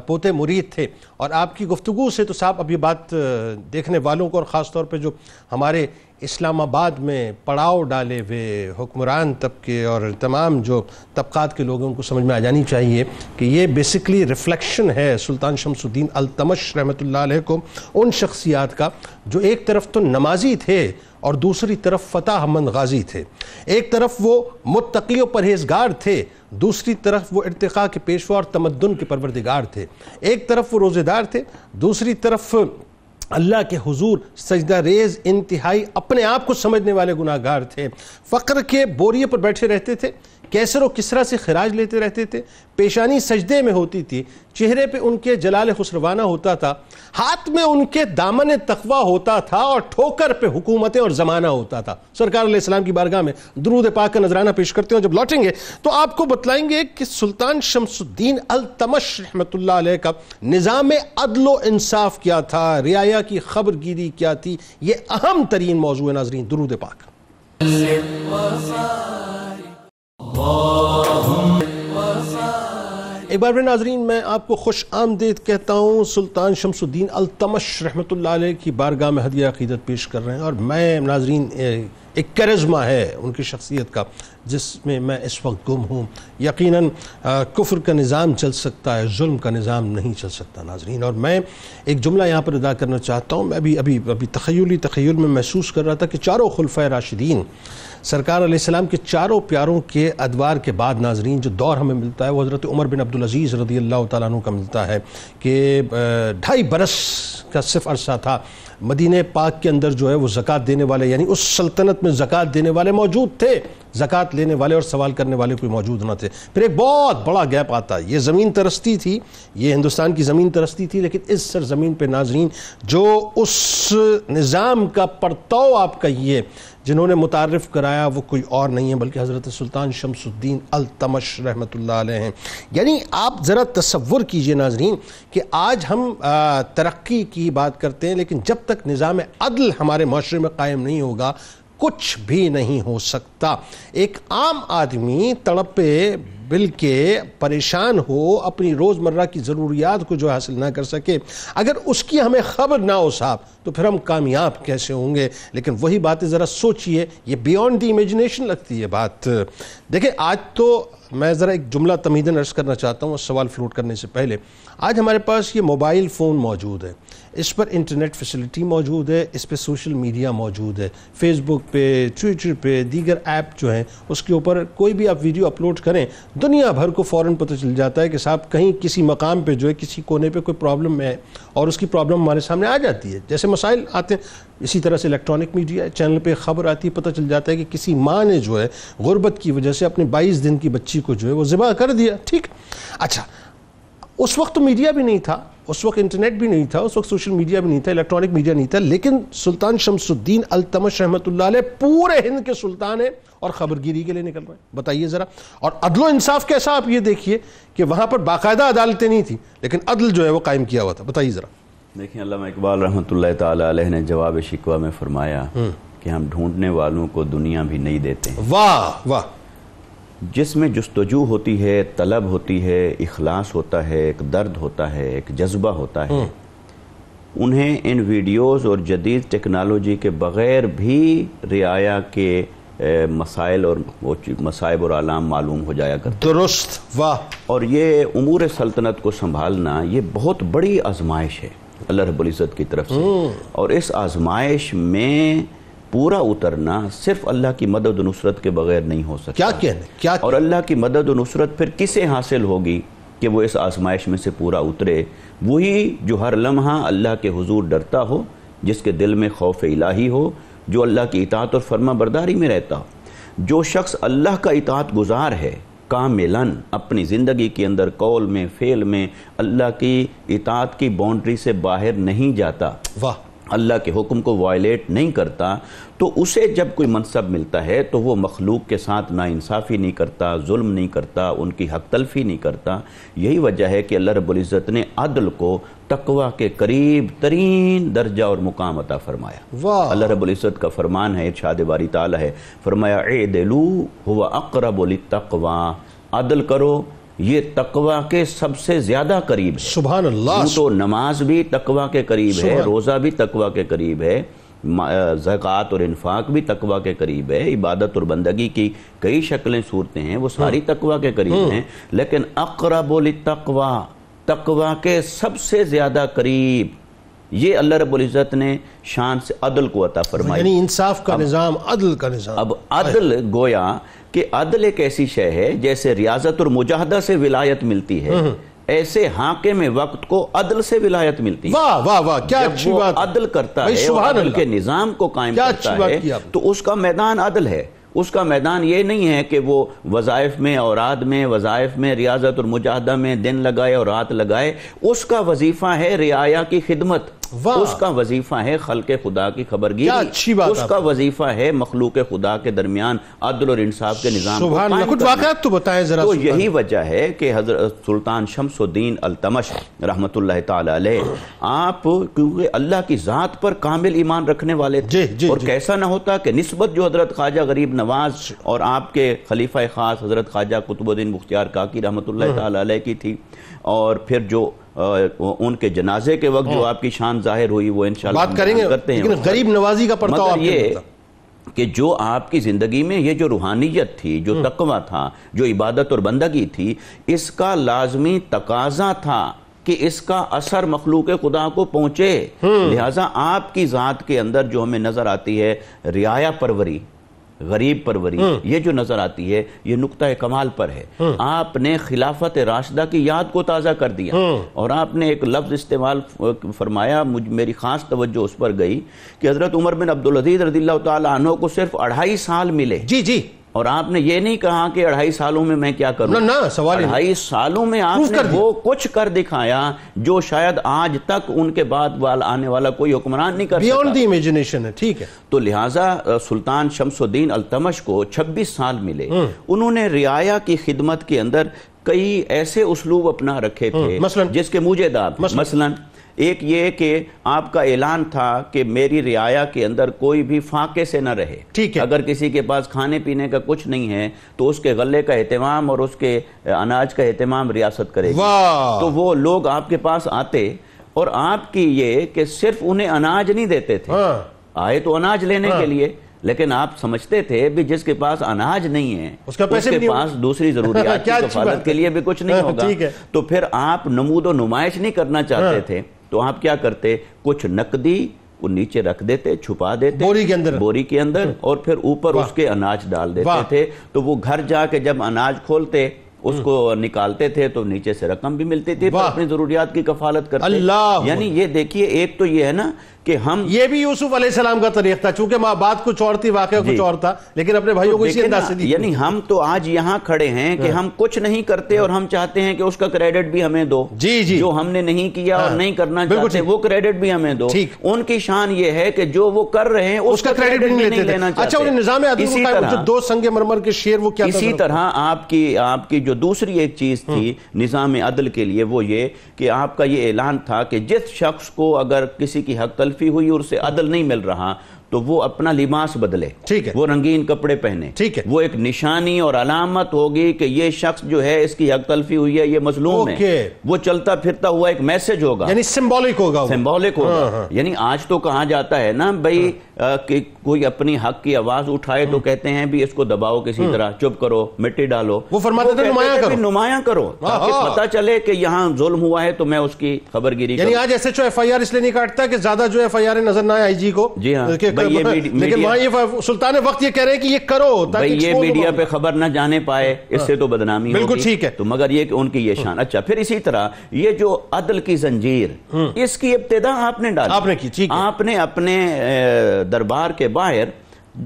पोते मुरीद थे और आपकी गुफ्तु से तो साहब अब ये बात देखने वालों को और ख़ास तौर पर जो हमारे इस्लामाबाद में पड़ाव डाले हुए हुक्मरान तबके और तमाम जो तबक़ात के लोग हैं उनको समझ में आ जानी चाहिए कि ये बेसिकली रिफ्लेक्शन है सुल्तान शमसुद्दीन अलतमश रहमत को उन शख्सियात का जो एक तरफ तो नमाजी थे और दूसरी तरफ फ़तेह मंद गाजी थे एक तरफ वो मुतकी परहेजगार थे दूसरी तरफ वो इरतका के पेशवा और तमदन के परवरदिगार थे एक तरफ वो रोज़ेदार थे दूसरी तरफ अल्लाह के हुजूर सजदा रेज इंतहाई अपने आप को समझने वाले गुनाहगार थे फ़क्र के बोरिए पर बैठे रहते थे कैसर व किसरा से खराज लेते रहते थे पेशानी सजदे में होती थी चेहरे पे उनके जलाल खुसरवाना होता था हाथ में उनके दामन तकवा होता था और ठोकर पे हुकूमतें और ज़माना होता था सरकार सलाम की बारगाह में दरूद पाक का नजराना पेश करते हैं जब लौटेंगे तो आपको बतलाएंगे कि सुल्तान शमसुद्दीन अलतमश रहमत का निज़ाम अदल इंसाफ क्या था रियाया की खबर गिरी क्या थी ये अहम तरीन मौजू नाजरीन दरूद पाक एक बार फिर नाजरीन मैं आपको खुश आमदेद कहता हूँ सुल्तान शमसुद्दीन अलतमश रहमत की बारगाह में हदिया अकीदत पेश कर रहे हैं और मैं नाजरीन एक करिश्मा है उनकी शख्सियत का जिसमें मैं इस वक्त गुम हूँ यकीनन कुफ्र का निज़ाम चल सकता है जुल्म का निज़ाम नहीं चल सकता नाजरीन और मैं एक जुमला यहाँ पर अदा करना चाहता हूँ मैं अभी अभी अभी तखयली तखयल में महसूस कर रहा था कि चारों खुलफ़ राशिदीन सरकार आसमाम के चारों प्यारों के अदवार के बाद नाजरीन जो दौर हमें मिलता है वो हज़रत उमर बिन अब्दुल अज़ीज़ रदी अल्लाह तु का मिलता है कि ढाई बरस का सिर्फ अरसा था मदीने पाक के अंदर जो है वो ज़क़़त देने वाले यानी उस सल्तनत में ज़क़़त देने वाले मौजूद थे ज़क़ात लेने वाले और सवाल करने वाले कोई मौजूद ना थे फिर एक बहुत बड़ा गैप आता है ये ज़मीन तरस्ती थी ये हिंदुस्तान की ज़मीन तरस्ती थी लेकिन इस सरजमीन पर नाजरीन जो उस निज़ाम का परताव आपका ये जिन्होंने मुतारफ़ कराया वो कोई और नहीं है बल्कि हज़रत सुल्तान शमसुद्दीन अलतमश रहमत हैं यानी आप ज़रा तस्वुर कीजिए नाजरीन कि आज हम तरक्की की बात करते हैं लेकिन जब तक निज़ाम अदल हमारे माशरे में कायम नहीं होगा कुछ भी नहीं हो सकता एक आम आदमी तड़पे बिल परेशान हो अपनी रोज़मर्रा की ज़रूरियात को जो हासिल ना कर सके अगर उसकी हमें खबर ना हो साहब तो फिर हम कामयाब कैसे होंगे लेकिन वही बातें ज़रा सोचिए ये बियॉन्ड द इमेजिनेशन लगती है बात देखिए आज तो मैं ज़रा एक जुमला तमीदन अर्ज़ करना चाहता हूँ सवाल फ्लोट करने से पहले आज हमारे पास ये मोबाइल फ़ोन मौजूद है इस पर इंटरनेट फैसिलिटी मौजूद है इस पर सोशल मीडिया मौजूद है फेसबुक पे ट्विटर पे दीगर ऐप जो हैं उसके ऊपर कोई भी आप वीडियो अपलोड करें दुनिया भर को फ़ौर पता चल जाता है कि साहब कहीं किसी मकाम पे जो है किसी कोने पे कोई प्रॉब्लम है और उसकी प्रॉब्लम हमारे सामने आ जाती है जैसे मसाइल आते हैं इसी तरह से इलेक्ट्रॉनिक मीडिया चैनल पे खबर आती है पता चल जाता है कि किसी माँ ने जो है गुर्बत की वजह से अपने बाईस दिन की बच्ची को जो है वो ज़िबा कर दिया ठीक अच्छा उस वक्त तो मीडिया भी नहीं था उस वक्त इंटरनेट भी नहीं था उस वक्त सोशल मीडिया भी नहीं था इलेक्ट्रॉनिक मीडिया नहीं था लेकिन सुल्तान शमसुद्दीन अलतमश रहमत पूरे हिंद के सुल्तान हैं और खबरगिरी के लिए निकल रहे हैं बताइए ज़रा और अदलो इंसाफ कैसा आप ये देखिए कि वहाँ पर बाकायदा अदालतें नहीं थी लेकिन अदल जो है वो कायम किया हुआ था बताइए ज़रा
देखिए अल्लाह इकबाल रहमत ताली ने जवाब शिकवा में फरमाया हम्म। कि हम ढूंढने वालों को दुनिया भी नहीं देते वाह वाह जिसमें जस्तजू होती है तलब होती है इखलास होता है एक दर्द होता है एक जज्बा होता है हम्म। उन्हें इन वीडियोस और जदीद टेक्नोलॉजी के बग़ैर भी रियाया के मसाइल और मसाइब और आलाम मालूम हो जाया कर दुरुस्त वाह और ये उमूर सल्तनत को संभालना ये बहुत बड़ी आजमाइश है अल्लाह रबुल्ज़त की तरफ से हम्म। और इस आजमाइश में पूरा उतरना सिर्फ अल्लाह की मदद नुसरत के बगैर नहीं हो सकता क्या कहने क्या और अल्लाह की मदद नुसरत फिर किसे हासिल होगी कि वो इस आजमाइश में से पूरा उतरे वही जो हर लम्हा अल्लाह के हुजूर डरता हो जिसके दिल में खौफ इलाही हो जो अल्लाह की इतात और फर्मा बरदारी में रहता हो जो शख्स अल्लाह का इतात गुजार है कामिलन अपनी ज़िंदगी के अंदर कौल में फेल में अल्लाह की इतात की बाउंड्री से बाहर नहीं जाता वाह अल्लाह के हुक्म को वायलेट नहीं करता तो उसे जब कोई मनसब मिलता है तो वो मखलूक के साथ नाानसाफ़ी नहीं करता जुल्म नहीं करता उनकी हक तलफी नहीं करता यही वजह है कि अल्लाह रब्ज़त ने अदल को तकवा के करीब तरीन दर्जा और मुकाम अता फरमाया वाह अल्लाह रब्ज़त का फरमान है इर्शाद बारी ताला है फरमाया ए दिलू हुआ अकरब तकवा अदल करो ये तकवा के सबसे ज्यादा करीब है सुबह अल्लाह तो नमाज भी तकवा के करीब है रोज़ा भी तकवा के करीब है जक़ात और इन्फाक भी तकवा के करीब है इबादत और बंदगी की कई शक्लें सूरतें हैं वो सारी हाँ। तकवा के करीब हाँ। हैं लेकिन अकरबुल तकवा तकवा के सबसे ज़्यादा करीब ये अल्लाह रब्बुल इज़्ज़त ने शान से अदल को अता फरमाया यानी इंसाफ का निज़ाम अदल का निज़ाम अब अदल गोया कि अदल एक ऐसी शय है जैसे रियाजत और मुजाहदा से विलायत मिलती है हम्म। ऐसे हाके में वक्त को अदल से विलायत मिलती है वाह वाह क्या अच्छी बात अदल करता है अदल के निजाम को कायम करता है तो उसका मैदान अदल है उसका मैदान ये नहीं है कि वो वजायफ में औराद में वजायफ में रियाजत और मुजाहदा में दिन लगाए और रात लगाए उसका वजीफ़ा है रियाया की खिदमत उसका वजीफा है खल के खुदा की खबर अच्छी बात उसका वजीफा है मखलूक खुदा के दरमियान अदल और इंसाफ के निज़ाम वाकत तो बताए जरा तो यही वजह है कि हजरत सुल्तान शमसुद्दीन अलतमश रहमत आप क्योंकि अल्लाह की ज़ात पर कामिल ईमान रखने वाले थे और कैसा ना होता कि नस्बत जो हजरत ख्वाजा गरीब नवाज और आपके खलीफा खास हजरत ख्वाजा कुतुबुद्दीन मुख्तियार काकी रहमत हम्म। की थी और फिर जो उनके जनाजे के वक्त जो हाँ। आपकी शान जाहिर हुई वो इंशाल्लाह बात करेंगे करते हैं गरीब
नवाजी का पड़ताव मतलब ये
कि जो आपकी ज़िंदगी में ये जो रूहानियत थी जो हम्म। तकवा था जो इबादत और बंदगी थी इसका लाजमी तकाजा था कि इसका असर मखलूक खुदा को पहुंचे हम्म। लिहाजा आपकी ज़ात के अंदर जो हमें नज़र आती है रियाया परवरी गरीब परवरी हम्म। ये जो नजर आती है ये नुकता कमाल पर है हम्म। आपने खिलाफत राशदा की याद को ताज़ा कर दिया हम्म। और आपने एक लफ्ज इस्तेमाल फरमाया मुझ मेरी खास तवज्जो उस पर गई कि हजरत उमर बिन अब्दुल अजीज रजील्ला को सिर्फ अढ़ाई साल मिले जी जी और आपने ये नहीं कहा कि अढ़ाई सालों में मैं क्या करूं ना ना सवाल अढ़ाई सालों में आपने वो कुछ कर दिखाया जो शायद आज तक उनके बाद वाल आने वाला कोई हुक्मरान नहीं कर बियॉन्ड द
इमेजिनेशन है ठीक है
तो लिहाजा सुल्तान शमसुद्दीन अल्तमश को 26 साल मिले हम्म। उन्होंने रियाया की खिदमत के अंदर कई ऐसे उसलूब अपना रखे हम्म, थे मसलन जिसके मुझे दाब मसलन, मसलन एक ये कि आपका ऐलान था कि मेरी रियाया के अंदर कोई भी फाके से न रहे ठीक है अगर किसी के पास खाने पीने का कुछ नहीं है तो उसके गले का अहतमाम और उसके अनाज का अहतमाम रियासत करेगी तो वो लोग आपके पास आते और आपकी ये कि सिर्फ उन्हें अनाज नहीं देते थे हाँ। आए तो अनाज लेने के हाँ। लिए लेकिन आप समझते थे भी जिसके पास अनाज नहीं है उसका पैसे उसके पास दूसरी जरूरत के लिए भी कुछ नहीं हाँ, होगा तो फिर आप नमूदो नुमाइश नहीं करना चाहते थे तो आप क्या करते कुछ नकदी वो नीचे रख देते छुपा देते बोरी के अंदर बोरी के अंदर हम्म। और फिर ऊपर उसके अनाज डाल देते थे तो वो घर जाके जब अनाज खोलते उसको हम्म। निकालते थे तो नीचे से रकम भी मिलती थी तो अपनी जरूरियात की कफालत करते यानी ये देखिए एक तो ये है ना कि हम
ये भी यूसुफ सलाम का तरीक था चूंकि माँ बात कुछ और थी वाक़ कुछ और था लेकिन अपने भाइयों को तो इसी अंदाज से दी यानी
हम तो आज यहाँ खड़े हैं कि हाँ। हम कुछ नहीं करते हाँ। और हम चाहते हैं कि उसका क्रेडिट भी हमें दो जी जी जो हमने नहीं किया और हाँ। नहीं करना चाहते वो क्रेडिट भी हमें दो उनकी शान ये है कि जो वो कर रहे हैं उसका क्रेडिट भी नहीं लेना अच्छा, चाहते निजाम इसी तरह दो संग मरमर के शेर वो क्या इसी तरह आपकी आपकी जो दूसरी एक चीज थी निजाम अदल के लिए वो ये कि आपका ये ऐलान था कि जिस शख्स को अगर किसी की हक तलफी हुई और उसे अदल नहीं मिल रहा तो वो अपना लिबास बदले ठीक है वो रंगीन कपड़े पहने ठीक है वो एक निशानी और अलामत होगी कि ये शख्स जो है इसकी हक तलफी हुई है ये मजलूम है वो चलता फिरता हुआ एक मैसेज होगा यानी सिंबॉलिक होगा सिंबॉलिक होगा हाँ, हाँ। यानी आज तो कहा जाता है ना भाई हाँ। कि कोई अपनी हक की आवाज उठाए तो हाँ। कहते हैं भी इसको दबाओ किसी हाँ। तरह चुप करो मिट्टी डालो वो फरमाते थे नुमाया करो नुमाया करो हाँ, ताकि पता चले कि यहाँ जुल्म हुआ है तो मैं उसकी खबरगिरी यानी आज
ऐसे जो एफ आई आर इसलिए नहीं काटता कि ज्यादा जो एफ आई आर नजर ना आई जी
को जी हाँ लेकिन
सुल्तान वक्त ये कह रहे हैं कि ये करो भाई ये मीडिया
पे खबर ना जाने पाए हाँ। इससे तो बदनामी बिल्कुल ठीक है तो मगर ये उनकी ये शान अच्छा फिर इसी तरह ये जो अदल की जंजीर हम्म। इसकी इब्तदा आपने डाली आपने की आपने अपने दरबार के बाहर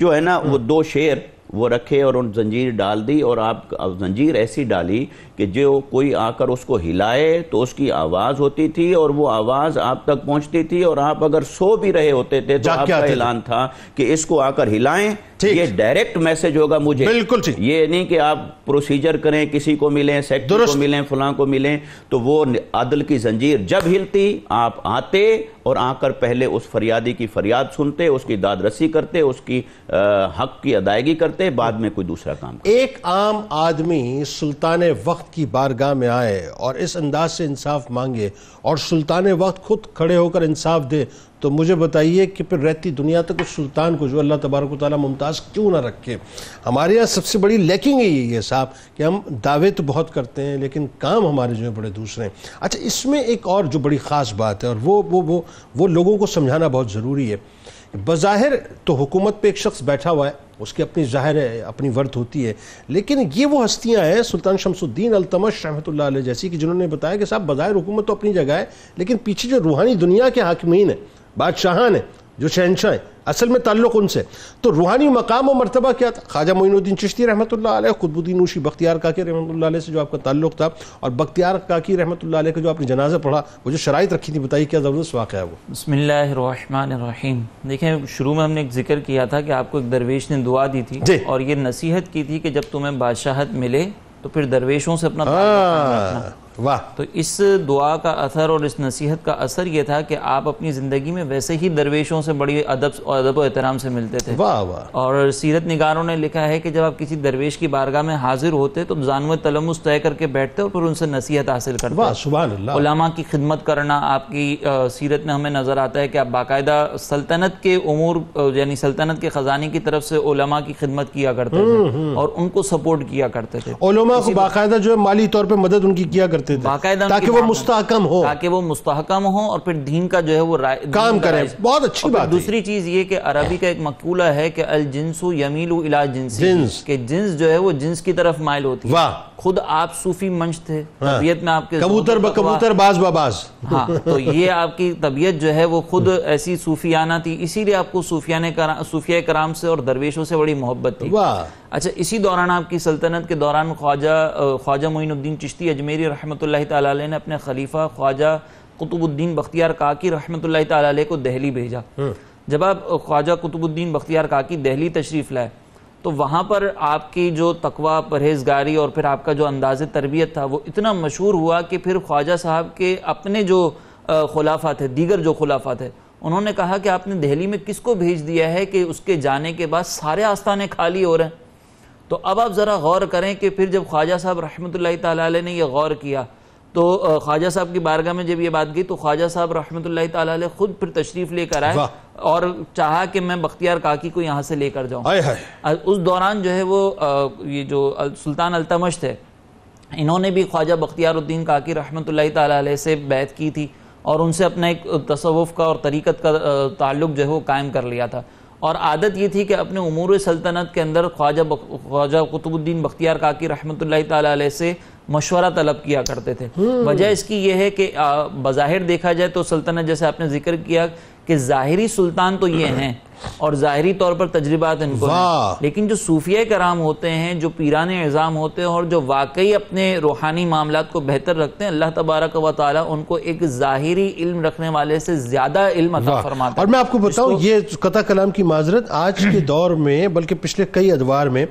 जो है ना वो हाँ। दो शेर वो रखे और उन जंजीर डाल दी और आप जंजीर ऐसी डाली कि जो कोई आकर उसको हिलाए तो उसकी आवाज़ होती थी और वो आवाज़ आप तक पहुंचती थी और आप अगर सो भी रहे होते थे तो आपका ऐलान था कि इसको आकर हिलाएं ये डायरेक्ट मैसेज होगा मुझे बिल्कुल ये नहीं कि आप प्रोसीजर करें किसी को मिलें सेक्टर को मिलें फलां को मिलें तो वो अदल की जंजीर जब हिलती आप आते और आकर पहले उस फरियादी की फरियाद सुनते उसकी दादरसी करते उसकी आ, हक की अदायगी करते बाद में कोई दूसरा काम करते।
एक आम आदमी सुल्तान वक्त की बारगाह में आए और इस अंदाज से इंसाफ मांगे और सुल्तान वक्त खुद खड़े होकर इंसाफ दे तो मुझे बताइए कि फिर रहती दुनिया तक उस सुल्तान को जो अल्लाह तबारक ताली मुमताज़ क्यों ना रखे हमारे यहाँ सबसे बड़ी लैकिंग यही है साहब कि हम दावे तो बहुत करते हैं लेकिन काम हमारे जो है बड़े दूसरे हैं अच्छा इसमें एक और जो बड़ी ख़ास बात है और वो वो वो वो लोगों को समझाना बहुत ज़रूरी है बज़ाहिर तो हुकूमत पे एक शख्स बैठा हुआ है उसकी अपनी ज़ाहिर है अपनी वर्त होती है लेकिन ये वो हस्तियाँ हैं सुल्तान शमसुद्दीन अलतमश रहमत जैसी कि जिन्होंने बताया कि साहब बज़ाहिर हुकूमत तो अपनी जगह है लेकिन पीछे जो रूहानी दुनिया के हाकमीन है बादशाह ने जो शहनशाह हैं असल में ताल्लुक उनसे तो रूहानी मकाम और मरतबा क्या था ख्वाजा मोइनुद्दीन चिश्ती रहमत खुतबुद्दीन नूशी बख्तियार काकी रहमत से जो आपका ताल्लुक था और बख्तियार काकी रहमत का जो आपने जनाजा पढ़ा वो जो शराइ रखी थी बताइए क्या ज़बरदस्त वाक़ है वो
बसमीम देखें शुरू में हमने एक जिक्र किया था कि आपको एक दरवेश ने दुआ दी थी और ये नसीहत की थी कि जब तुम्हें बादशाहत मिले तो फिर दरवेशों से अपना वाह तो इस दुआ का असर और इस नसीहत का असर ये था कि आप अपनी ज़िंदगी में वैसे ही दरवेशों से बड़ी अदब और अदब एहतराम से मिलते थे वाह वाह और सीरत निगारों ने लिखा है कि जब आप किसी दरवेश की बारगाह में हाजिर होते तो जानव तलमुस तय करके बैठते और फिर उनसे नसीहत हासिल करते
वाह
की खिदमत करना आपकी सीरत में हमें नज़र आता है कि आप बाकायदा सल्तनत के उमूर यानी सल्तनत के ख़जाने की तरफ से ओलमा की खिदमत किया करते थे हम्म, हम्म। और
उनको सपोर्ट किया करते थे को बाकायदा जो माली तौर पर मदद उनकी किया करते करते थे ताकि वो मुस्तकम हो
ताकि वो मुस्तकम हो और फिर दीन का जो है वो काम करें बहुत अच्छी बात दूसरी चीज ये कि अरबी का एक मकूला है कि अल जिनसु यमीलू इला जिन्स जिन्स के जिन्स जो है वो जिन्स की तरफ माइल होती है खुद आप सूफी मंच थे हाँ। तबीयत में आपके कबूतर कबूतर
बाज बाज हाँ तो ये
आपकी तबीयत जो है वो खुद ऐसी सूफियाना थी इसीलिए आपको सूफिया कराम सूफिया कराम से और दरवेशों से बड़ी मोहब्बत थी अच्छा इसी दौरान आपकी सल्तनत के दौरान ख्वाजा ख्वाजा मोइनुद्दीन चिश्ती अजमेरी रहमत ला ने अपने खलीफा ख्वाजा कुतुबुद्दीन बख्तियार काकी रहमत ला को दहली भेजा हम्म। जब आप ख्वाजा कुतुबुद्दीन बख्तियार काकी दहली तशरीफ़ लाए तो वहाँ पर आपकी जो तकवा परहेजगारी और फिर आपका जो अंदाज तरबियत था वो इतना मशहूर हुआ कि फिर ख्वाजा साहब के अपने जो खुलाफा थे दीगर जो खुलाफा थे उन्होंने कहा कि आपने दहली में किसको भेज दिया है कि उसके जाने के बाद सारे आस्थाने खाली हो रहे हैं तो अब आप ज़रा गौर करें कि फिर जब ख्वाजा साहब रहमत ला ने यह गौर किया तो ख्वाजा साहब की बारगाह में जब ये बात गई तो ख्वाजा साहब रहमत ला खुद फिर तशरीफ़ लेकर आए और चाहा कि मैं बख्तियार काकी को यहाँ से लेकर जाऊँ उस दौरान जो है वो ये जो सुल्तान अलतमश थे इन्होंने भी ख्वाजा बख्तियारुद्दीन काकी रहमत ला से बैत की थी और उनसे अपना एक तसवुफ़ का और तरीक़त का ताल्लुक जो है वो कायम कर लिया था और आदत ये थी कि अपने उमूर सल्तनत के अंदर ख्वाजा ख्वाजा कुतुबुद्दीन बख्तियार काकी रहमत अलैह से मशवरा तलब किया करते थे हम्म। वजह इसकी यह है कि बाहिर देखा जाए तो सल्तनत जैसे आपने जिक्र किया कि जाहिरी सुल्तान तो ये हैं और ज़ाहरी तौर पर तजर्बात इनको लेकिन जो सूफिया कराम होते हैं जो पीरान एज़ाम होते हैं और जो वाकई अपने रूहानी मामला को बेहतर रखते हैं अल्लाह तबारक व ताली उनको एक ज़ाहरी इल्म रखने वाले से ज़्यादा इल्म अदा फरमाता और मैं आपको बताऊँ
ये कथा कलाम की माजरत आज के दौर में बल्कि पिछले कई अदवार में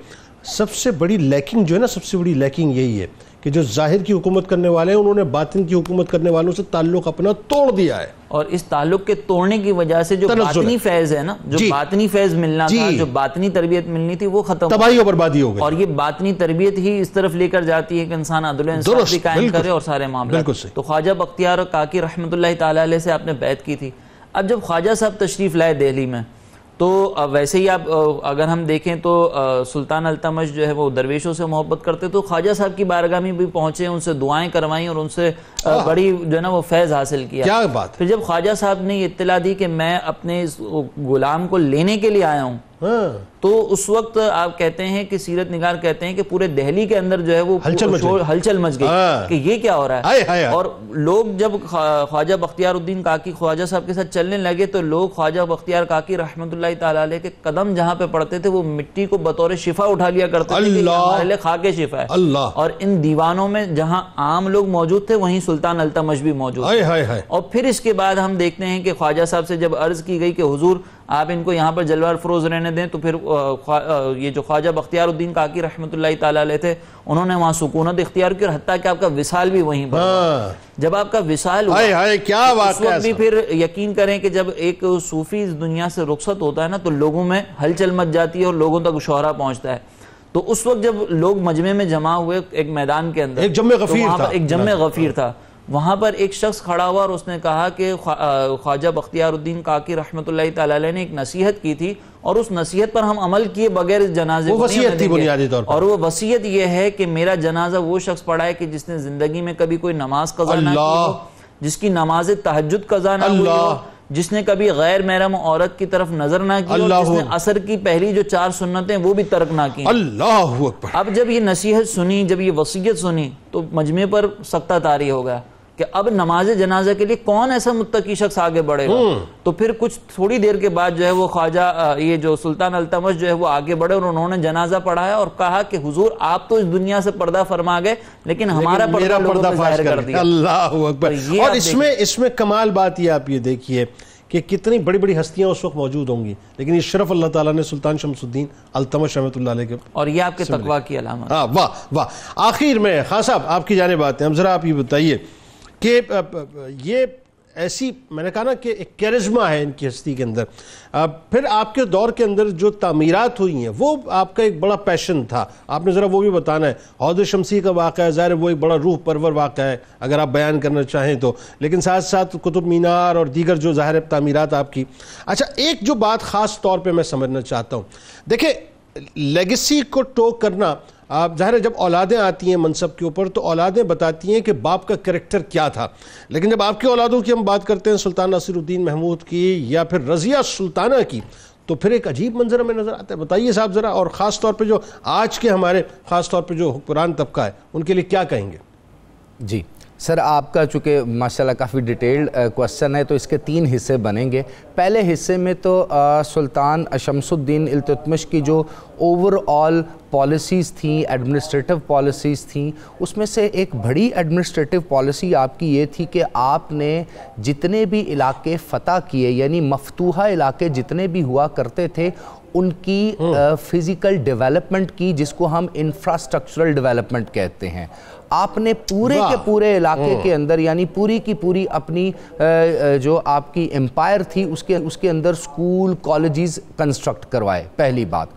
सबसे बड़ी लैकिंग जो है ना सबसे बड़ी लैकिंग यही है कि जो जाहिर की हुकूमत करने वाले हैं उन्होंने बातिन की हुकूमत करने वालों से ताल्लुक अपना तोड़ दिया है
और इस ताल्लुक के तोड़ने की वजह से जो बातनी फैज है ना जो बातनी फैज मिलना था जो बातनी तरबियत मिलनी थी वो खत्म तबाही और बर्बादी हो गई और ये बातनी तरबियत ही इस तरफ लेकर जाती है कि इंसान अदल कायम करे और सारे मामले तो ख्वाजा बख्तियार और काकी रहमत से आपने बैत की थी अब जब ख्वाजा साहब तशरीफ लाए दिल्ली में तो वैसे ही आप अगर हम देखें तो सुल्तान अल्तमश जो है वो दरवेशों से मोहब्बत करते तो ख्वाजा साहब की बारगाह में भी पहुंचे उनसे दुआएं करवाई और उनसे हाँ। बड़ी जो है ना वो फैज़ हासिल किया क्या बात फिर जब ख्वाजा साहब ने इतला दी कि मैं अपने इस गुलाम को लेने के लिए आया हूँ हाँ। तो उस वक्त आप कहते हैं कि सीरत निगार कहते हैं कि पूरे दहली के अंदर जो है वो हलचल मच गई हलचल मच गई हाँ। कि ये क्या हो रहा है आए, आए, आए। और लोग जब ख्वाजा बख्तियारुद्दीन काकी ख्वाजा साहब के साथ चलने लगे तो लोग ख्वाजा बख्तियार काकी रहमतुल्लाह ताला के कदम जहाँ पे पड़ते थे वो मिट्टी को बतौर शिफा उठा लिया करते थे खाके शिफा है और इन दीवानों में जहाँ आम लोग मौजूद थे वहीं सुल्तान अल्तमश भी मौजूद और फिर इसके बाद हम देखते हैं कि ख्वाजा साहब से जब अर्ज की गई कि हजूर आप इनको यहाँ पर जलवा फरोज रहने दें तो फिर ये जो ख्वाजा बख्तियारुद्दीन काकी रहमत ला थे उन्होंने वहाँ सुकूनत इख्तियार की और हती कि आपका विसाल भी वहीं पर हाँ। जब आपका विसाल हुआ हाय हाय क्या तो बात है भी फिर यकीन करें कि जब एक सूफी इस दुनिया से रुखसत होता है ना तो लोगों में हलचल मच जाती है और लोगों तक शोहरा पहुँचता है तो उस वक्त जब लोग मजमे में जमा हुए एक मैदान के अंदर एक जम तो गफीर तो था एक जम हाँ। गफीर था वहाँ पर एक शख्स खड़ा हुआ और उसने कहा कि ख्वाजा बख्तियारुद्दीन काकी रहमत ने एक नसीहत की थी और उस नसीहत पर हम अमल किए बगैर जनाजे वसीयत थी बुनियादी तौर और वो वसीयत यह है कि मेरा जनाजा वो शख्स पड़ा है कि जिसने जिंदगी में कभी कोई नमाज कजा ना की जिसकी नमाज तहजद कजा ना हुई जिसने कभी गैर महरम औरत की तरफ नजर ना की जिसने असर की पहली जो चार सुन्नतें वो भी तर्क ना की
अल्लाह
अब जब ये नसीहत सुनी जब ये वसीयत सुनी तो मजमे पर सख्ता तारी हो गया कि अब नमाज जनाजा के लिए कौन ऐसा मुतकी शख्स आगे बढ़ेगा हम्म। तो फिर कुछ थोड़ी देर के बाद जो है वो ख्वाजा ये जो सुल्तान अल्तमश जो है वो आगे बढ़े और उन्होंने जनाजा पढ़ाया और कहा कि हुजूर आप तो इस दुनिया से पर्दा फरमा गए लेकिन हमारा पर्दा, पर्दा अल्लाह
तो और इसमें इसमें कमाल बात ये आप ये देखिए कि कितनी बड़ी बड़ी हस्तियां उस वक्त मौजूद होंगी लेकिन ये शरफ अल्लाह ताला ने सुल्तान शमसुद्दीन अलतमश रहमत के और ये आपके तकवा की अलामत हाँ वाह वाह आखिर में खान साहब आपकी जाने बात है हम जरा आप ये बताइए कि ये ऐसी मैंने कहा ना कि एक कैरिज्मा है इनकी हस्ती के अंदर फिर आपके दौर के अंदर जो तमीरत हुई हैं वो आपका एक बड़ा पैशन था आपने ज़रा वो भी बताना है हौद शमसी का वाक़ है ज़ाहिर वो एक बड़ा रूह परवर वाक़ है अगर आप बयान करना चाहें तो लेकिन साथ साथ कुतुब मीनार और दीगर जो ज़ाहिर तमीरत आपकी अच्छा एक जो बात ख़ास तौर पर मैं समझना चाहता हूँ देखिए लेगेसी को टो करना आप ज़ाहिर है जब औलादें आती हैं मनसब के ऊपर तो औलादें बताती हैं कि बाप का करेक्टर क्या था लेकिन जब आपकी औलादों की हम बात करते हैं सुल्तान नसरुद्दीन महमूद की या फिर रज़िया सुल्ताना की तो फिर एक अजीब मंजर हमें नज़र आता है बताइए साहब ज़रा और ख़ास तौर पर जो आज के हमारे
ख़ास तौर पर जो हुक्मरान तबका है उनके लिए क्या कहेंगे जी सर आपका चूँकि माशाल्लाह काफ़ी डिटेल्ड क्वेश्चन है तो इसके तीन हिस्से बनेंगे पहले हिस्से में तो आ, सुल्तान शमसुद्दीन इल्तमश की जो ओवरऑल पॉलिसीज़ थी एडमिनिस्ट्रेटिव पॉलिसीज़ थी उसमें से एक बड़ी एडमिनिस्ट्रेटिव पॉलिसी आपकी ये थी कि आपने जितने भी इलाके फ़तह किए यानी मफतूहा इलाके जितने भी हुआ करते थे उनकी फ़िज़िकल डेवलपमेंट हम्म। की जिसको हम इंफ्रास्ट्रक्चरल डेवलपमेंट कहते हैं आपने पूरे के पूरे इलाके के अंदर यानी पूरी की पूरी अपनी जो आपकी एम्पायर थी उसके उसके अंदर स्कूल कॉलेजेस कंस्ट्रक्ट करवाए पहली बात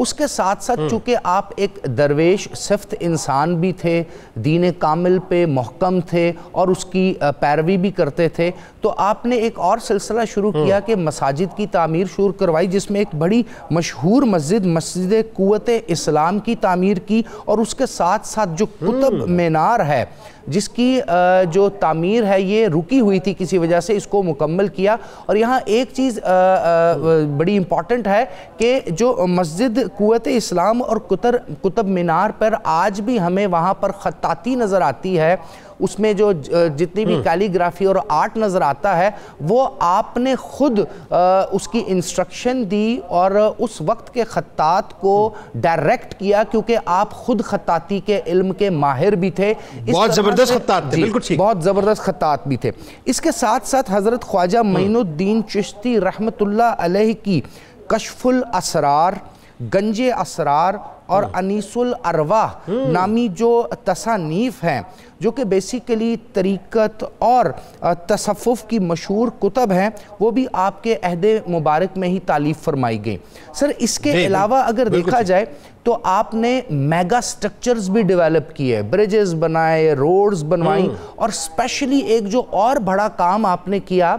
उसके साथ साथ हम्म। चूँकि आप एक दरवेश सिफ्त इंसान भी थे दीन कामिल पे महकम थे और उसकी पैरवी भी करते थे तो आपने एक और सिलसिला शुरू हम्म। किया कि मसाजिद की तमीर शुरू करवाई जिसमें एक बड़ी मशहूर मस्जिद मस्जिद कुत इस्लाम की तमीर की और उसके साथ साथ जो कुतुब हम्म। मीनार है जिसकी जो तामीर है ये रुकी हुई थी किसी वजह से इसको मुकम्मल किया और यहाँ एक चीज़ बड़ी इम्पॉर्टेंट है कि जो मस्जिद कुत इस्लाम और कुतर कुतुब मीनार पर आज भी हमें वहाँ पर ख़ताती नज़र आती है उसमें जो जितनी भी हम्म। कैलीग्राफी और आर्ट नज़र आता है वो आपने खुद उसकी इंस्ट्रक्शन दी और उस वक्त के ख़त्तात को डायरेक्ट किया क्योंकि आप खुद खताती के इल्म के माहिर भी थे बहुत ज़बरदस्त खत्तात थे बिल्कुल ठीक बहुत ज़बरदस्त खत्तात भी थे इसके साथ साथ हज़रत ख्वाजा मीनुद्दीन हम्म। चिश्ती रहमतुल्लाह अलैह की कशफुल असरार गंजे असरार और अनीसुल अरवा हम्म। नामी जो तसानीफ हैं जो कि बेसिकली तरीक़त और तसफ़ की मशहूर कुतब हैं वो भी आपके अहद मुबारक में ही तालीफ फरमाई गई सर इसके अलावा अगर देखा जाए तो आपने मेगा स्ट्रक्चर्स भी डेवलप किए ब्रिजेस बनाए रोड्स बनवाई हम्म। और स्पेशली एक जो और बड़ा काम आपने किया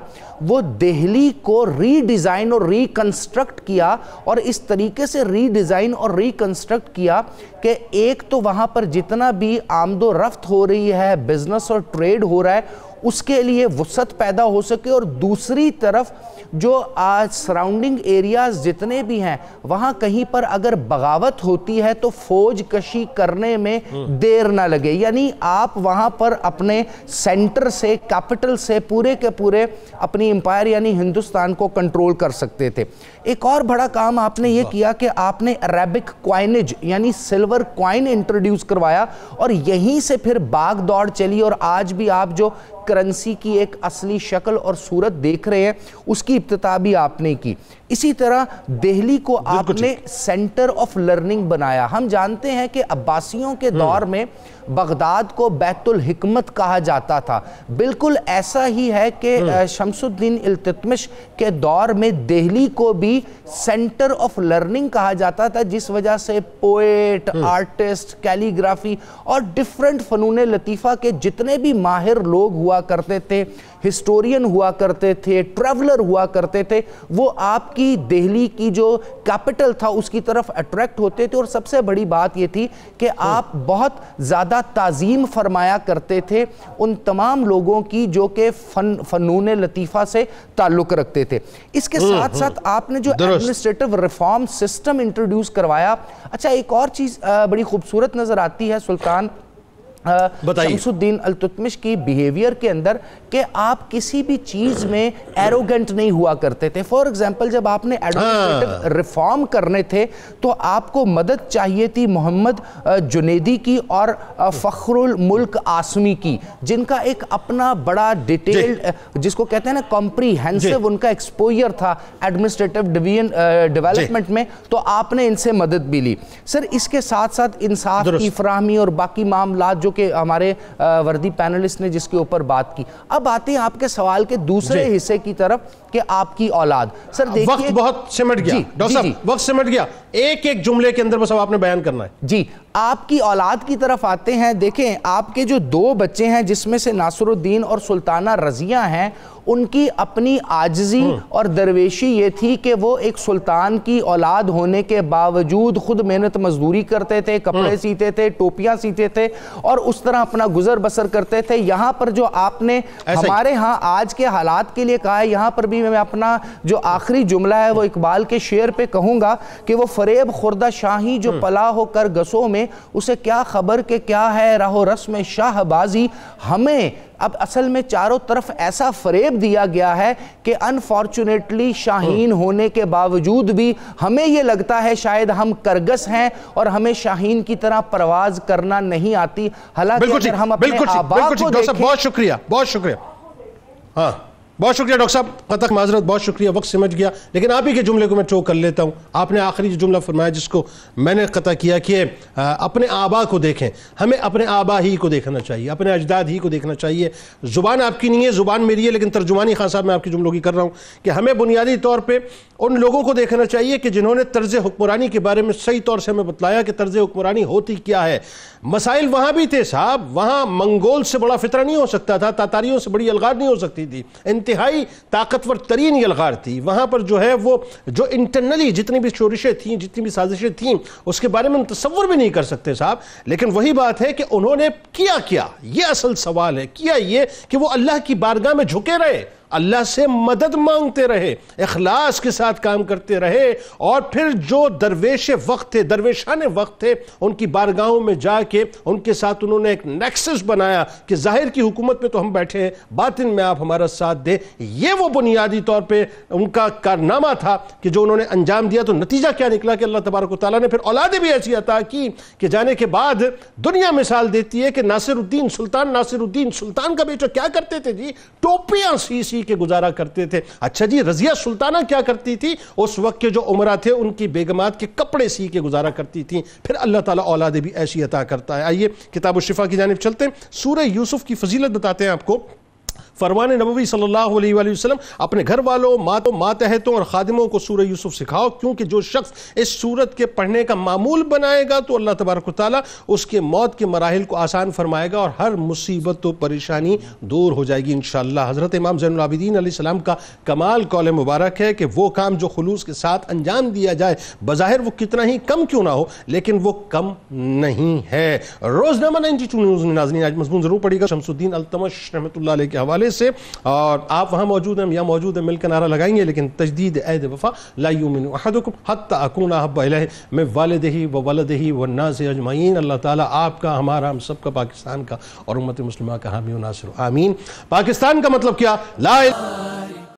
वो दिल्ली को रीडिज़ाइन और रिकंस्ट्रक्ट किया और इस तरीके से रीडिज़ाइन और रिकंस्ट्रक्ट किया कि एक तो वहाँ पर जितना भी आमदो रफ्त हो रही है बिजनेस और ट्रेड हो रहा है उसके लिए वसत पैदा हो सके और दूसरी तरफ जो आज सराउंडिंग एरियाज़ जितने भी हैं वहाँ कहीं पर अगर बगावत होती है तो फौज कशी करने में देर ना लगे यानी आप वहाँ पर अपने सेंटर से कैपिटल से पूरे के पूरे अपनी एम्पायर यानी हिंदुस्तान को कंट्रोल कर सकते थे एक और बड़ा काम आपने ये किया कि आपने अरेबिक क्वाइनेज यानी सिल्वर क्वाइन इंट्रोड्यूस करवाया और यहीं से फिर बाग दौड़ चली और आज भी आप जो करेंसी की एक असली शक्ल और सूरत देख रहे हैं उसकी इब्तता भी आपने की इसी तरह दिल्ली को आपने सेंटर ऑफ लर्निंग बनाया हम जानते हैं कि अब्बासियों के हम्म। दौर में बगदाद को बैतुल हिकमत कहा जाता था बिल्कुल ऐसा ही है कि हम्म। शमसुद्दीन इल्ततमश के दौर में दिल्ली को भी भी सेंटर ऑफ लर्निंग कहा जाता था जिस वजह से पोएट आर्टिस्ट कैलीग्राफी और डिफरेंट फनून लतीफ़ा के जितने भी माहिर लोग हुआ करते थे हिस्टोरियन हुआ करते थे ट्रैवलर हुआ करते थे वो आपकी दिल्ली की जो कैपिटल था उसकी तरफ अट्रैक्ट होते थे और सबसे बड़ी बात ये थी कि हाँ। आप बहुत ज़्यादा ताज़ीम फरमाया करते थे उन तमाम लोगों की जो कि फन फ़नून लतीफ़ा से ताल्लुक़ रखते थे इसके हम्म, साथ हम्म। साथ आपने जो एडमिनिस्ट्रेटिव रिफॉर्म सिस्टम इंट्रोड्यूस करवाया अच्छा एक और चीज़ बड़ी खूबसूरत नज़र आती है सुल्तान शमसुद्दीन अलतुतमिश की बिहेवियर के अंदर कि आप किसी भी चीज में एरोगेंट नहीं हुआ करते थे फॉर एग्जाम्पल जब आपने एडमिनिस्ट्रेटिव हाँ। रिफॉर्म करने थे तो आपको मदद चाहिए थी मोहम्मद जुनेदी की और फखरुल मुल्क आसमी की जिनका एक अपना बड़ा डिटेल्ड जिसको कहते हैं ना कॉम्प्रीहेंसिव उनका एक्सपोजर था एडमिनिस्ट्रेटिव डिवीजन डेवलपमेंट में तो आपने इनसे मदद भी ली सर इसके साथ साथ इंसाफ की फ्राहमी और बाकी मामला जो के हमारे वर्दी पैनलिस्ट ने जिसके ऊपर बात की अब आते हैं आपके सवाल के दूसरे हिस्से की तरफ कि आपकी औलाद सर देखिए वक्त बहुत सिमट गया डॉक्टर
साहब वक्त सिमट गया एक एक जुमले के अंदर बस अब आपने बयान करना
है जी आपकी औलाद की तरफ आते हैं देखें आपके जो दो बच्चे हैं जिसमें से नासुरुद्दीन और सुल्ताना रजिया हैं उनकी अपनी आजजी हम्म। और दरवेशी ये थी कि वो एक सुल्तान की औलाद होने के बावजूद खुद मेहनत मजदूरी करते थे कपड़े हम्म। सीते थे टोपियां सीते थे और उस तरह अपना गुजर बसर करते थे यहाँ पर जो आपने हमारे यहाँ आज के हालात के लिए कहा है यहाँ पर भी मैं अपना जो आखिरी जुमला है वो इकबाल के शेर पे कहूँगा कि वो फरेब खुर्दा शाही जो हम्म। पला होकर गसों में उसे क्या खबर के क्या है राहो रस्म शाहबाजी हमें अब असल में चारों तरफ ऐसा फरेब दिया गया है कि अनफॉर्चुनेटली शाहीन हाँ। होने के बावजूद भी हमें यह लगता है शायद हम करगस हैं और हमें शाहीन की तरह परवाज करना नहीं आती हालांकि हम अपने आबा को बहुत
शुक्रिया बहुत शुक्रिया हाँ बहुत शुक्रिया डॉक्टर साहब कतक माजरत बहुत शुक्रिया वक्त समझ गया लेकिन आप ही के जुमले को मैं चो कर लेता हूँ आपने आखिरी जो जुमला फरमाया जिसको मैंने कतः किया कि अपने आबा को देखें हमें अपने आबा ही को देखना चाहिए अपने अजदाद ही को देखना चाहिए ज़ुबान आपकी नहीं है ज़ुबान मेरी है लेकिन तर्जुमानी खान साहब मैं आपकी जुमलों की कर रहा हूँ कि हमें बुनियादी तौर पर उन लोगों को देखना चाहिए कि जिन्होंने तर्ज हुक्मरानी के बारे में सही तौर से हमें बतलाया कि तर्ज हुक्मरानी होती क्या है मसाइल वहाँ भी थे साहब वहाँ मंगोल से बड़ा फितरा नहीं हो सकता था तातारियों से बड़ी अलगार नहीं हो सकती थी इंतहाई ताकतवर तरीन यलगार थी वहाँ पर जो है वो जो इंटरनली जितनी भी शोरिशें थीं जितनी भी साजिशें थीं उसके बारे में तस्वर भी नहीं कर सकते साहब लेकिन वही बात है कि उन्होंने किया क्या ये असल सवाल है किया ये कि वो अल्लाह की बारगाह में झुके रहे अल्लाह से मदद मांगते रहे अखलास के साथ काम करते रहे और फिर जो दरवेश वक्त थे दरवेशान वक्त थे उनकी बारगाहों में जाके उनके साथ उन्होंने एक नेक्सस बनाया कि जाहिर की हुकूमत में तो हम बैठे हैं बातिन में आप हमारा साथ दें ये वो बुनियादी तौर पर उनका कारनामा था कि जो उन्होंने अंजाम दिया तो नतीजा क्या निकला कि अल्लाह तबारक ताली ने फिर औलादे भी ऐसी अता की कि जाने के बाद दुनिया मिसाल देती है कि नासिरुद्दीन सुल्तान नासिरुद्दीन सुल्तान का बेटा क्या करते थे जी टोपियाँ सी पी के गुजारा करते थे अच्छा जी रजिया सुल्ताना क्या करती थी उस वक्त के जो उमरा थे उनकी बेगमात के कपड़े सी के गुजारा करती थी फिर अल्लाह ताला औलाद भी ऐसी अता करता है आइए किताब शिफा की जानब चलते हैं सूर्य यूसुफ की फजीलत बताते हैं आपको फरमान नबी सल्लल्लाहु अलैहि वसल्लम अपने घर वालों मातों मातहतों और खादिमों को सूर यूसुफ सिखाओ क्योंकि जो शख्स इस सूरत के पढ़ने का मामूल बनाएगा तो अल्लाह तबारक ताली उसके मौत के मराहल को आसान फरमाएगा और हर मुसीबत तो परेशानी दूर हो जाएगी इन हज़रत इमाम जैनदीन सलाम का कमाल कौल मुबारक है कि वो काम जो खलूस के साथ अंजाम दिया जाए बज़ाहिर वो कितना ही कम क्यों ना हो लेकिन वो कम नहीं है रोज़नामा नाइन जी टू न्यूज़ नाजनी आज मजमून ज़रूर पड़ेगा शमसुद्दीन अलतमश रहमत के हवाले हवाले से और आप वहाँ मौजूद हैं या मौजूद हैं मिलकर नारा लगाएंगे लेकिन तजदीद अहद वफ़ा लाइमिन अहदकुम हत अकून हब में वालद ही व वलद ही व नाज अजमाइन अल्लाह ताली आपका हमारा हम सबका पाकिस्तान का और उम्मत मुस्लिम का हामी नासिर आमीन पाकिस्तान का मतलब क्या ला